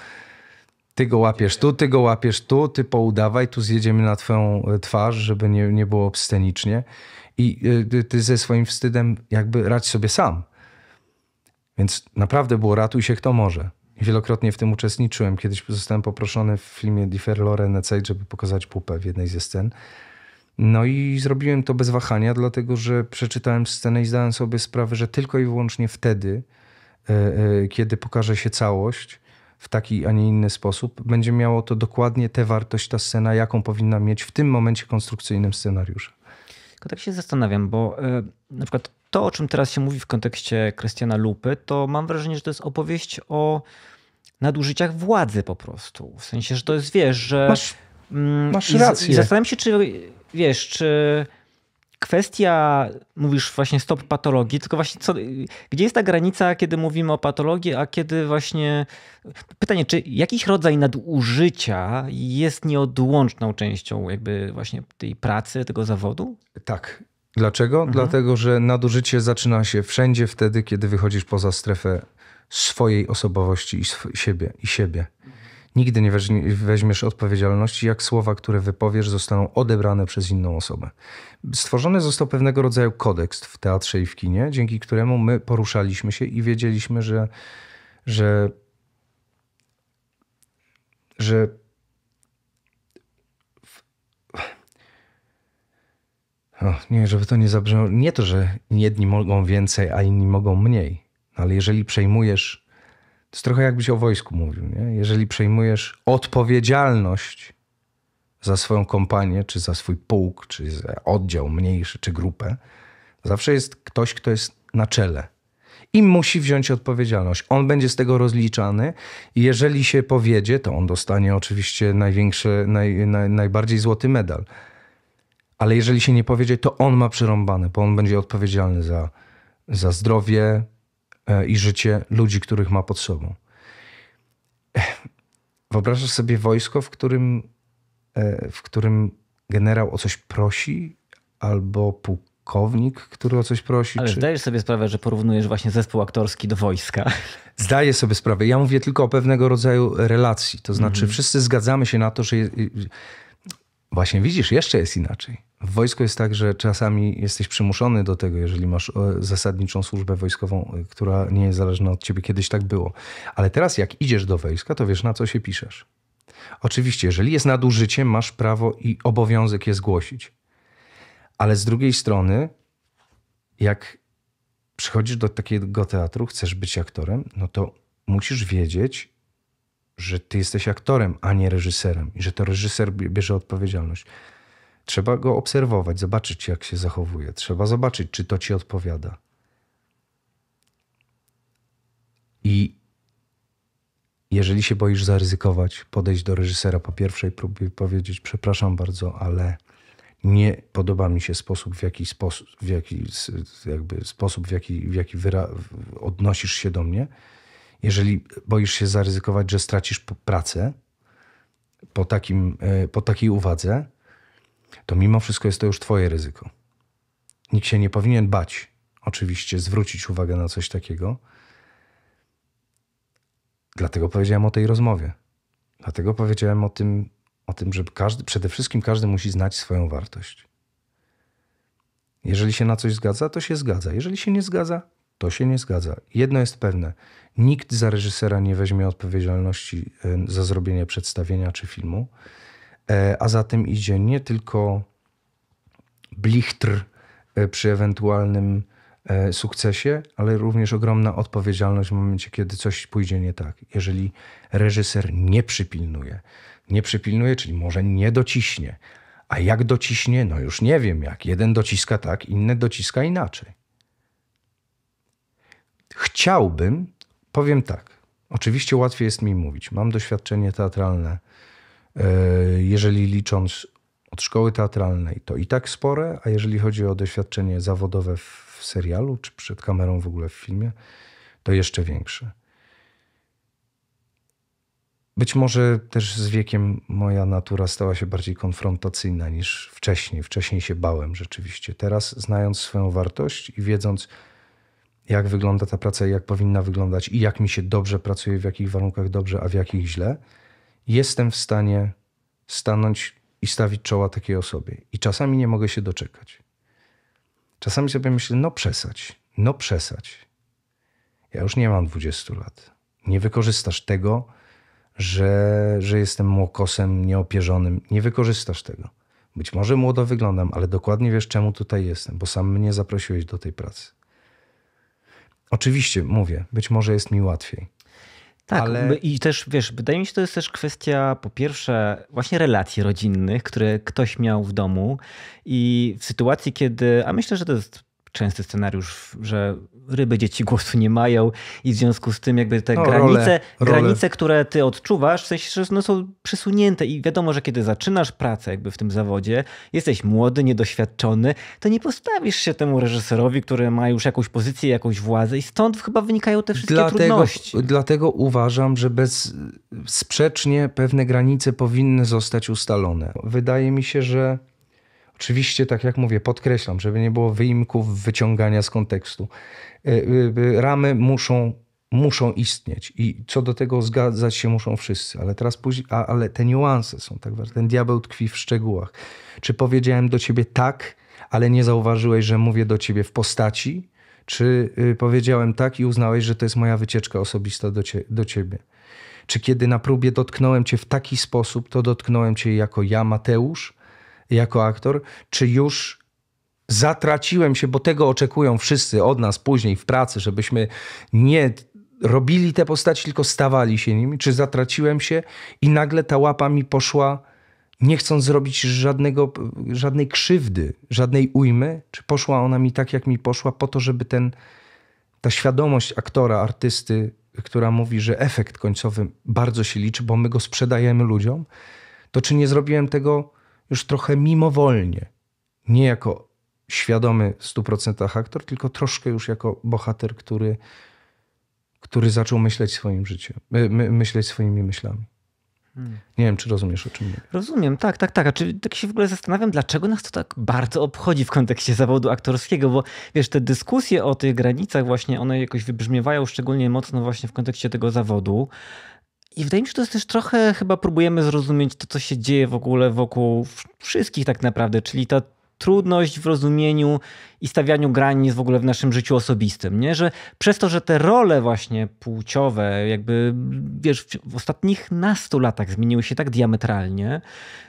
ty go łapiesz tu, ty go łapiesz tu, ty poudawaj, tu zjedziemy na twoją e, twarz, żeby nie, nie było obscenicznie. I e, ty ze swoim wstydem jakby radź sobie sam. Więc naprawdę było ratuj się kto może. Wielokrotnie w tym uczestniczyłem. Kiedyś zostałem poproszony w filmie Differ na cel, żeby pokazać pupę w jednej ze scen. No i zrobiłem to bez wahania, dlatego że przeczytałem scenę i zdałem sobie sprawę, że tylko i wyłącznie wtedy, e, kiedy pokaże się całość, w taki, a nie inny sposób, będzie miało to dokładnie tę wartość, ta scena, jaką powinna mieć w tym momencie konstrukcyjnym scenariusza. Tylko tak się zastanawiam, bo y, na przykład to, o czym teraz się mówi w kontekście Krystiana Lupy, to mam wrażenie, że to jest opowieść o nadużyciach władzy po prostu. W sensie, że to jest, wiesz, że... Masz, mm, masz rację. I zastanawiam się, czy, wiesz, czy kwestia, mówisz właśnie stop patologii, tylko właśnie co, gdzie jest ta granica, kiedy mówimy o patologii, a kiedy właśnie... Pytanie, czy jakiś rodzaj nadużycia jest nieodłączną częścią jakby właśnie tej pracy, tego zawodu? Tak. Dlaczego? Mhm. Dlatego, że nadużycie zaczyna się wszędzie wtedy, kiedy wychodzisz poza strefę swojej osobowości i sw siebie. I siebie. Nigdy nie weźmiesz odpowiedzialności, jak słowa, które wypowiesz, zostaną odebrane przez inną osobę. Stworzony został pewnego rodzaju kodeks w teatrze i w kinie, dzięki któremu my poruszaliśmy się i wiedzieliśmy, że, że, że O, nie, żeby to nie zabrzmiało. Nie to, że jedni mogą więcej, a inni mogą mniej, no ale jeżeli przejmujesz to jest trochę jakbyś o wojsku mówił. Nie? Jeżeli przejmujesz odpowiedzialność za swoją kompanię, czy za swój pułk, czy za oddział mniejszy, czy grupę, zawsze jest ktoś, kto jest na czele i musi wziąć odpowiedzialność. On będzie z tego rozliczany. Jeżeli się powiedzie, to on dostanie oczywiście największy, naj, naj, najbardziej złoty medal. Ale jeżeli się nie powiedzie, to on ma przerąbane, bo on będzie odpowiedzialny za, za zdrowie, E, i życie ludzi, których ma pod sobą. Wyobrażasz sobie wojsko, w którym, e, w którym generał o coś prosi, albo pułkownik, który o coś prosi. Ale czy... zdajesz sobie sprawę, że porównujesz właśnie zespół aktorski do wojska. Zdaję sobie sprawę. Ja mówię tylko o pewnego rodzaju relacji. To znaczy, mhm. wszyscy zgadzamy się na to, że Właśnie widzisz, jeszcze jest inaczej. W wojsku jest tak, że czasami jesteś przymuszony do tego, jeżeli masz e, zasadniczą służbę wojskową, e, która nie jest zależna od ciebie. Kiedyś tak było. Ale teraz, jak idziesz do wojska, to wiesz, na co się piszesz. Oczywiście, jeżeli jest nadużycie, masz prawo i obowiązek je zgłosić. Ale z drugiej strony, jak przychodzisz do takiego teatru, chcesz być aktorem, no to musisz wiedzieć, że ty jesteś aktorem, a nie reżyserem i że to reżyser bierze odpowiedzialność. Trzeba go obserwować, zobaczyć, jak się zachowuje. Trzeba zobaczyć, czy to ci odpowiada. I jeżeli się boisz zaryzykować, podejść do reżysera po pierwszej próbie i powiedzieć: Przepraszam bardzo, ale nie podoba mi się sposób, w jaki, sposób, w jaki, jakby sposób, w jaki, w jaki wyra- odnosisz się do mnie jeżeli boisz się zaryzykować, że stracisz pracę po, takim, e, po takiej uwadze, to mimo wszystko jest to już Twoje ryzyko. Nikt się nie powinien bać, oczywiście, zwrócić uwagę na coś takiego. Dlatego powiedziałem o tej rozmowie. Dlatego powiedziałem o tym, o tym że każdy, przede wszystkim każdy musi znać swoją wartość. Jeżeli się na coś zgadza, to się zgadza. Jeżeli się nie zgadza, to się nie zgadza. Jedno jest pewne: nikt za reżysera nie weźmie odpowiedzialności e, za zrobienie przedstawienia czy filmu, e, a za tym idzie nie tylko blichtr e, przy ewentualnym sukcesie, ale również ogromna odpowiedzialność w momencie, kiedy coś pójdzie nie tak. Jeżeli reżyser nie przypilnuje, nie przypilnuje, czyli może nie dociśnie, a jak dociśnie, no już nie wiem jak. Jeden dociska tak, inny dociska inaczej. Chciałbym, powiem tak, oczywiście łatwiej jest mi mówić. Mam doświadczenie teatralne, e, jeżeli licząc od szkoły teatralnej, to i tak spore, a jeżeli chodzi o doświadczenie zawodowe w serialu, czy przed kamerą w ogóle w filmie, to jeszcze większe. Być może też z wiekiem moja natura stała się bardziej konfrontacyjna niż wcześniej. Wcześniej się bałem rzeczywiście. Teraz, znając swoją wartość i wiedząc, jak wygląda ta praca, i jak powinna wyglądać i jak mi się dobrze pracuje, w jakich warunkach dobrze, a w jakich źle, jestem w stanie stanąć i stawić czoła takiej osobie. I czasami nie mogę się doczekać. Czasami sobie myślę, no przesać, no przesać. Ja już nie mam 20 lat. Nie wykorzystasz tego, że, że jestem młokosem nieopierzonym. Nie wykorzystasz tego. Być może młodo wyglądam, ale dokładnie wiesz, czemu tutaj jestem, bo sam mnie zaprosiłeś do tej pracy. Oczywiście, mówię, być może jest mi łatwiej. Tak, ale... i też wiesz, wydaje mi się, to jest też kwestia po pierwsze właśnie relacji rodzinnych, które ktoś miał w domu i w sytuacji, kiedy, a myślę, że to jest częsty scenariusz, że ryby dzieci głosu nie mają i w związku z tym jakby te no, granice, role, role. granice, które ty odczuwasz, w sensie, że no są przesunięte i wiadomo, że kiedy zaczynasz pracę jakby w tym zawodzie, jesteś młody, niedoświadczony, to nie postawisz się temu reżyserowi, który ma już jakąś pozycję, jakąś władzę i stąd chyba wynikają te wszystkie dlatego, trudności. Dlatego uważam, że bezsprzecznie pewne granice powinny zostać ustalone. Wydaje mi się, że Oczywiście, tak jak mówię, podkreślam, żeby nie było wyimków, wyciągania z kontekstu. E, e, e, ramy muszą, muszą istnieć i co do tego zgadzać się muszą wszyscy, ale teraz później, a, ale te niuanse są tak ważne. Ten diabeł tkwi w szczegółach. Czy powiedziałem do ciebie tak, ale nie zauważyłeś, że mówię do ciebie w postaci? Czy y, powiedziałem tak i uznałeś, że to jest moja wycieczka osobista do, cie, do ciebie? Czy kiedy na próbie dotknąłem cię w taki sposób, to dotknąłem cię jako ja, Mateusz? jako aktor, czy już zatraciłem się, bo tego oczekują wszyscy od nas później w pracy, żebyśmy nie robili te postaci, tylko stawali się nimi, czy zatraciłem się i nagle ta łapa mi poszła, nie chcąc zrobić żadnego, żadnej krzywdy, żadnej ujmy, czy poszła ona mi tak, jak mi poszła, po to, żeby ten, ta świadomość aktora, artysty, która mówi, że efekt końcowy bardzo się liczy, bo my go sprzedajemy ludziom, to czy nie zrobiłem tego już trochę mimowolnie, nie jako świadomy w 100% aktor, tylko troszkę już jako bohater, który, który zaczął myśleć swoim życiem, my, my, myśleć swoimi myślami. Hmm. Nie wiem, czy rozumiesz o czym mówię. Rozumiem, tak, tak, tak. A czy tak się w ogóle zastanawiam, dlaczego nas to tak bardzo obchodzi w kontekście zawodu aktorskiego, bo wiesz, te dyskusje o tych granicach właśnie, one jakoś wybrzmiewają szczególnie mocno właśnie w kontekście tego zawodu. I wydaje mi się, że to jest też trochę, chyba próbujemy zrozumieć to, co się dzieje w ogóle wokół wszystkich tak naprawdę, czyli ta trudność w rozumieniu i stawianiu granic w ogóle w naszym życiu osobistym, nie? Że przez to, że te role właśnie płciowe jakby, wiesz, w ostatnich nastu latach zmieniły się tak diametralnie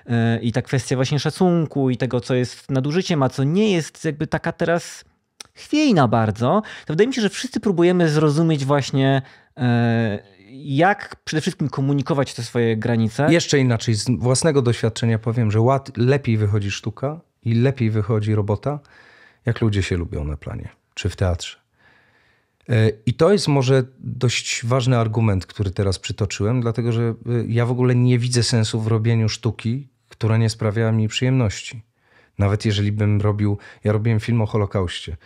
yy, i ta kwestia właśnie szacunku i tego, co jest nadużyciem, a co nie jest jakby taka teraz chwiejna bardzo, to wydaje mi się, że wszyscy próbujemy zrozumieć właśnie yy, jak przede wszystkim komunikować te swoje granice. Jeszcze inaczej, z własnego doświadczenia powiem, że ład, lepiej wychodzi sztuka i lepiej wychodzi robota, jak ludzie się lubią na planie czy w teatrze. E, I to jest może dość ważny argument, który teraz przytoczyłem, dlatego że e, ja w ogóle nie widzę sensu w robieniu sztuki, która nie sprawia mi przyjemności. Nawet jeżeli bym robił, ja robiłem film o Holokauście,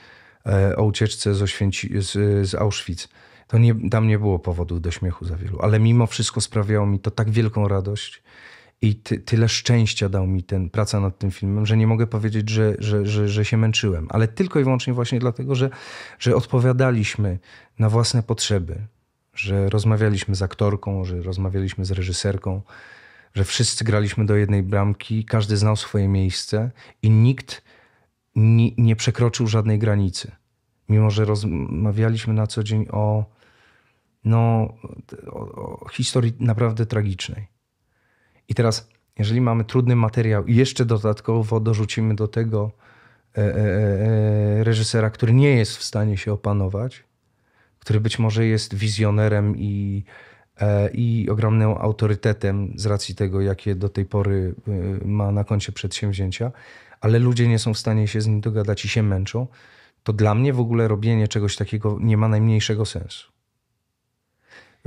e, o ucieczce z, Oświęci, z, z Auschwitz to nie, tam nie było powodów do śmiechu za wielu, ale mimo wszystko sprawiało mi to tak wielką radość i ty, tyle szczęścia dał mi ten praca nad tym filmem, że nie mogę powiedzieć, że, że, że, że się męczyłem, ale tylko i wyłącznie właśnie dlatego, że, że odpowiadaliśmy na własne potrzeby, że rozmawialiśmy z aktorką, że rozmawialiśmy z reżyserką, że wszyscy graliśmy do jednej bramki, każdy znał swoje miejsce i nikt nie przekroczył żadnej granicy. Mimo, że rozmawialiśmy na co dzień o, no, o, o historii naprawdę tragicznej. I teraz, jeżeli mamy trudny materiał i jeszcze dodatkowo dorzucimy do tego e, e, e, e reżysera, który nie jest w stanie się opanować, który być może jest wizjonerem i, e, i ogromnym autorytetem z racji tego, jakie do tej pory e, ma na koncie przedsięwzięcia, ale ludzie nie są w stanie się z nim dogadać i się męczą, to dla mnie w ogóle robienie czegoś takiego nie ma najmniejszego sensu.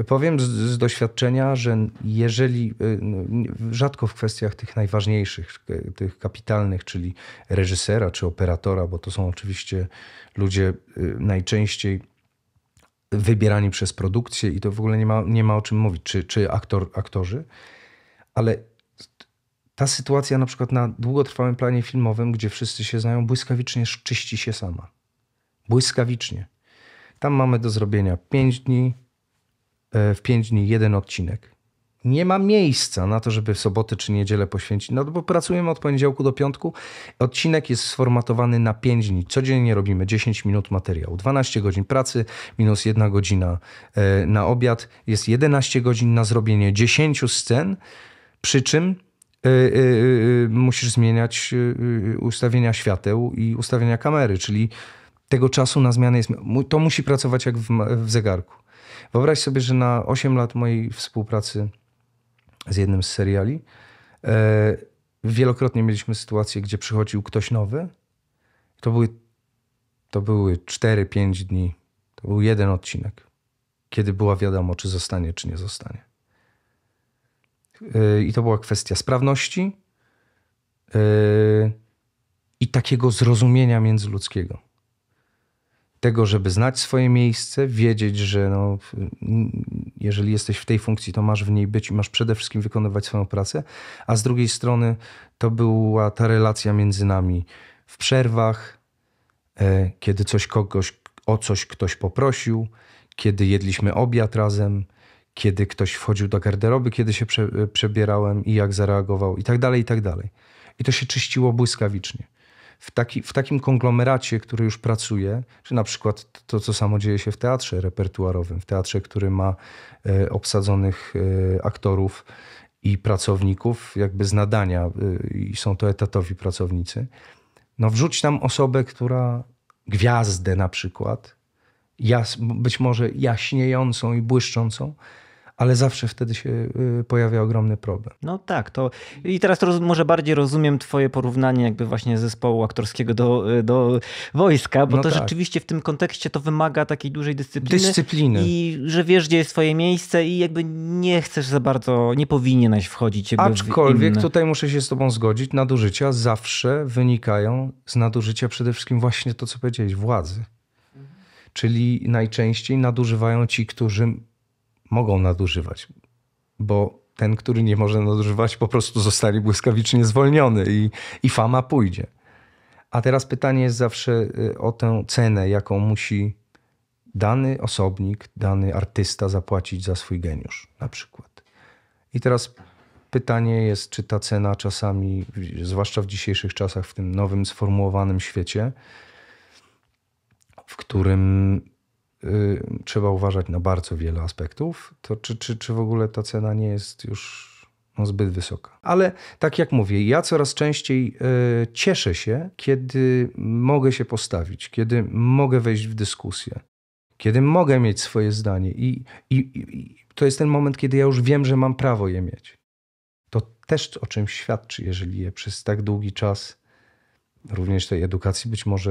Powiem z, z, doświadczenia, że jeżeli y, no, rzadko w kwestiach tych najważniejszych, y, tych kapitalnych, czyli reżysera czy operatora, bo to są oczywiście ludzie y, najczęściej wybierani przez produkcję i to w ogóle nie ma, nie ma o czym mówić, czy, czy aktor, aktorzy, ale ta sytuacja na przykład na długotrwałym planie filmowym, gdzie wszyscy się znają, błyskawicznie czyści się sama. Błyskawicznie. Tam mamy do zrobienia 5 dni, E, w 5 dni jeden odcinek. Nie ma miejsca na to, żeby w soboty czy niedzielę poświęcić, no bo pracujemy od poniedziałku do piątku. Odcinek jest sformatowany na 5 dni. Codziennie robimy 10 minut materiału, 12 godzin pracy minus 1 godzina e, na obiad. Jest 11 godzin na zrobienie 10 scen, przy czym e, musisz zmieniać ustawienia świateł i ustawienia kamery, czyli tego czasu na zmianę jest. To musi pracować jak w zegarku. Wyobraź sobie, że na 8 lat mojej współpracy z jednym z seriali e, wielokrotnie mieliśmy sytuację, gdzie przychodził ktoś nowy. To były, to były 4-5 dni. To był jeden odcinek, kiedy była wiadomo, czy zostanie, czy nie zostanie. E, I to była kwestia sprawności e, i takiego zrozumienia międzyludzkiego tego, żeby znać swoje miejsce, wiedzieć, że no, jeżeli jesteś w tej funkcji, to masz w niej być i masz przede wszystkim wykonywać swoją pracę, a z drugiej strony to była ta relacja między nami w przerwach, e, kiedy coś kogoś, o coś ktoś poprosił, kiedy jedliśmy obiad razem, kiedy ktoś wchodził do garderoby, kiedy się prze, e, przebierałem i jak zareagował i tak dalej, i tak dalej. I to się czyściło błyskawicznie w, taki, w takim konglomeracie, który już pracuje, czy na przykład to, co samo dzieje się w teatrze repertuarowym, w teatrze, który ma e, obsadzonych e, aktorów i pracowników, jakby z nadania, e, i są to etatowi pracownicy. No, wrzuć tam osobę, która gwiazdę na przykład, jas, być może jaśniejącą i błyszczącą, ale zawsze wtedy się y, pojawia ogromny problem. No tak, to i teraz roz, może bardziej rozumiem twoje porównanie jakby właśnie zespołu aktorskiego do, y, do wojska, bo no to tak. rzeczywiście w tym kontekście to wymaga takiej dużej dyscypliny. Dyscypliny. I że wiesz, gdzie jest twoje miejsce i jakby nie chcesz za bardzo, nie powinieneś wchodzić jakby Aczkolwiek tutaj muszę się z tobą zgodzić, nadużycia zawsze wynikają z nadużycia przede wszystkim właśnie to, co powiedziałeś, władzy. Mhm. Czyli najczęściej nadużywają ci, którzy mogą nadużywać, bo ten, który nie może nadużywać, po prostu zostanie błyskawicznie zwolniony i, i fama pójdzie. A teraz pytanie jest zawsze y, o tę cenę, jaką musi dany osobnik, dany artysta zapłacić za swój geniusz, na przykład. I teraz pytanie jest, czy ta cena czasami, zwłaszcza w dzisiejszych czasach, w tym nowym sformułowanym świecie, w którym Y, trzeba uważać na bardzo wiele aspektów, to czy, czy, czy w ogóle ta cena nie jest już no, zbyt wysoka. Ale tak jak mówię, ja coraz częściej y, cieszę się, kiedy mogę się postawić, kiedy mogę wejść w dyskusję, kiedy mogę mieć swoje zdanie i, i, i to jest ten moment, kiedy ja już wiem, że mam prawo je mieć. To też o czym świadczy, jeżeli je przez tak długi czas, również tej edukacji, być może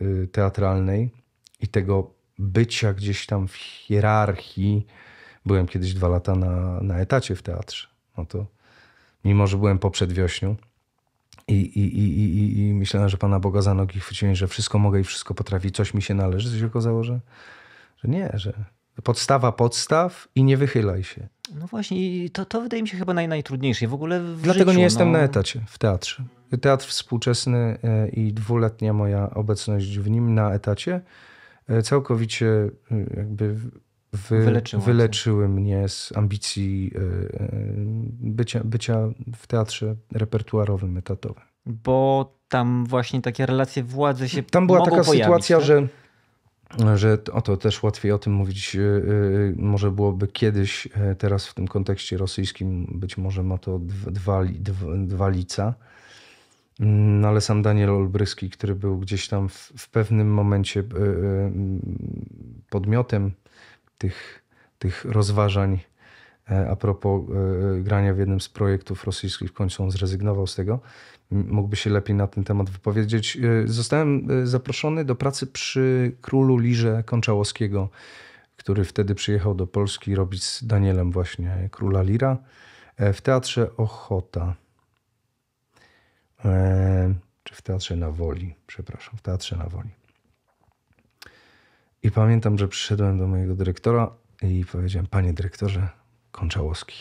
yy, teatralnej, i tego bycia gdzieś tam w hierarchii. Byłem kiedyś dwa lata na, na etacie w teatrze. No to mimo, że byłem po przedwiośniu i, i, i, i, i myślałem, że Pana Boga za nogi chwyciłem, że wszystko mogę i wszystko potrafię, coś mi się należy, coś się okazało, że, że nie, że podstawa podstaw i nie wychylaj się. No właśnie, to, to wydaje mi się chyba naj, najtrudniejsze w ogóle w Dlatego życiu, nie jestem no. na etacie w teatrze. Teatr współczesny e, i dwuletnia moja obecność w nim na etacie E, całkowicie e, jakby wy, wyleczyły mnie z ambicji e, bycia, bycia w teatrze repertuarowym, etatowym. Bo tam właśnie takie relacje władzy się Tam była taka pojawić, sytuacja, tak? że że o to też łatwiej o tym mówić może byłoby kiedyś, teraz w tym kontekście rosyjskim być może ma to dwa, dwa, dwa lica, no ale sam Daniel Olbryski, który był gdzieś tam w, w pewnym momencie e, e, podmiotem tych, tych rozważań e, a propos grania w jednym z projektów rosyjskich, w końcu on zrezygnował z tego, mógłby się lepiej na ten temat wypowiedzieć. Zostałem zaproszony do pracy przy królu Lirze Konczałowskiego, który wtedy przyjechał do Polski robić z Danielem właśnie króla Lira w Teatrze Ochota. Eee, czy w Teatrze na Woli, przepraszam, w Teatrze na Woli. I pamiętam, że przyszedłem do mojego dyrektora i powiedziałem, panie dyrektorze, Konczałowski,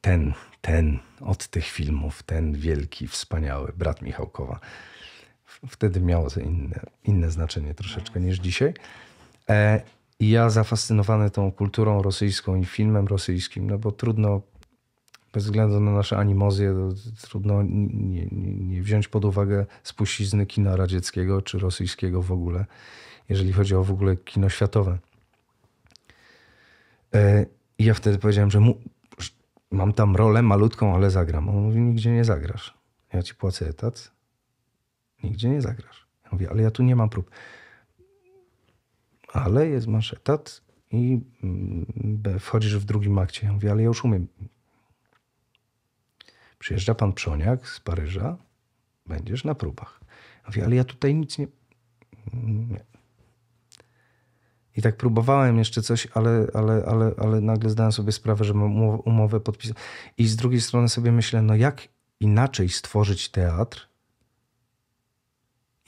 ten, ten od tych filmów, ten wielki, wspaniały brat Michałkowa. Wtedy miało to inne, inne znaczenie troszeczkę niż dzisiaj. Eee, I ja zafascynowany tą kulturą rosyjską i filmem rosyjskim, no bo trudno bez względu na nasze animozje, trudno nie, nie, nie, wziąć pod uwagę spuścizny kina radzieckiego czy rosyjskiego w ogóle, jeżeli chodzi o w ogóle kino światowe. I e, ja wtedy powiedziałem, że mu, mam tam rolę malutką, ale zagram. On mówi, nigdzie nie zagrasz. Ja ci płacę etat, nigdzie nie zagrasz. Ja mówię, ale ja tu nie mam prób. Ale jest, masz etat i mm, wchodzisz w drugim akcie. Ja mówię, ale ja już umiem Przyjeżdża pan Przoniak z Paryża, będziesz na próbach. mówię, ale ja tutaj nic nie... nie. I tak próbowałem jeszcze coś, ale, ale, ale, ale nagle zdałem sobie sprawę, że mam umowę podpisaną. I z drugiej strony sobie myślę, no jak inaczej stworzyć teatr,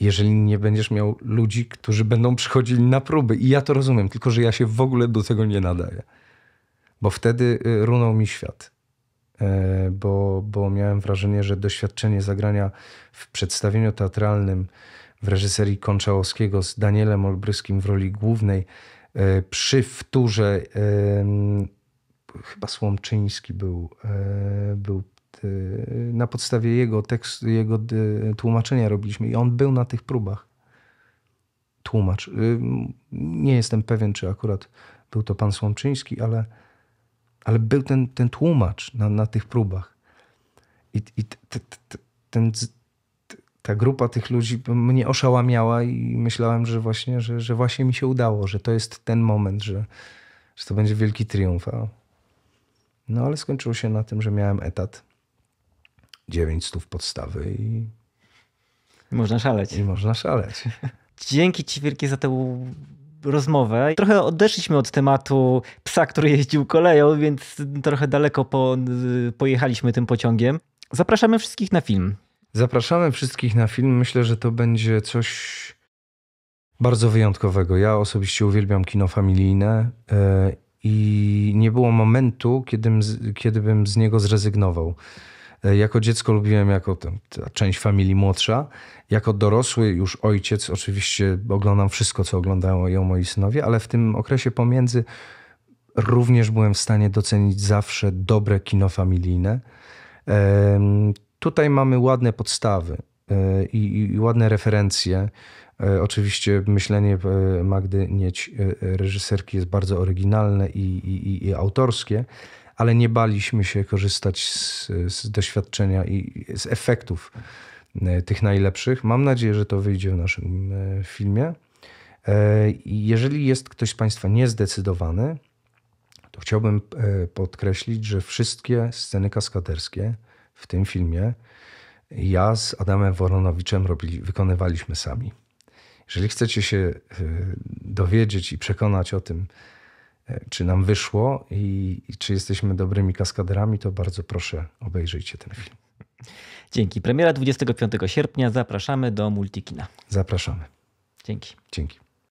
jeżeli nie będziesz miał ludzi, którzy będą przychodzili na próby. I ja to rozumiem, tylko że ja się w ogóle do tego nie nadaję. Bo wtedy y, runął mi świat. E, bo, bo miałem wrażenie, że doświadczenie zagrania w przedstawieniu teatralnym w reżyserii Konczałowskiego z Danielem Olbryskim w roli głównej e, przy wtórze e, chyba Słomczyński był, był na podstawie jego tekstu, jego tłumaczenia robiliśmy i on był na tych próbach. Tłumacz. Y, nie jestem pewien, czy akurat był to pan Słomczyński, ale ale był ten, ten tłumacz na, na tych próbach. I, i t, t, t, ten, ta grupa tych ludzi mnie oszałamiała i myślałem, że właśnie, że, że właśnie mi się udało, że to jest ten moment, że, że to będzie wielki triumf. No ale skończyło się na tym, że miałem etat. 9 stów podstawy i... Można szaleć. I można szaleć. Dzięki Ci wielkie za tę rozmowę. Trochę odeszliśmy od tematu psa, który jeździł koleją, więc trochę daleko po, pojechaliśmy tym pociągiem. Zapraszamy wszystkich na film. Zapraszamy wszystkich na film. Myślę, że to będzie coś bardzo wyjątkowego. Ja osobiście uwielbiam kino familijne e, i nie było momentu, kiedy, kiedy bym z niego zrezygnował. E, jako dziecko lubiłem, jako ten, ta część familii młodsza. Jako dorosły już ojciec, oczywiście oglądam wszystko, co oglądają ją moi synowie, ale w tym okresie pomiędzy również byłem w stanie docenić zawsze dobre kino familijne. Tutaj mamy ładne podstawy e, i, i ładne referencje. E, oczywiście myślenie Magdy Nieć, reżyserki, jest bardzo oryginalne i, i, i autorskie ale nie baliśmy się korzystać z, z doświadczenia i z efektów e, tych najlepszych. Mam nadzieję, że to wyjdzie w naszym e, filmie. E, jeżeli jest ktoś z Państwa niezdecydowany, to chciałbym podkreślić, że wszystkie sceny kaskaderskie w tym filmie ja z Adamem Woronowiczem robili, wykonywaliśmy sami. Jeżeli chcecie się dowiedzieć i przekonać o tym, E, czy nam wyszło i, i czy jesteśmy dobrymi kaskaderami, to bardzo proszę obejrzyjcie ten film. Dzięki. Premiera 25 sierpnia. Zapraszamy do Multikina. Zapraszamy. Dzięki. Dzięki.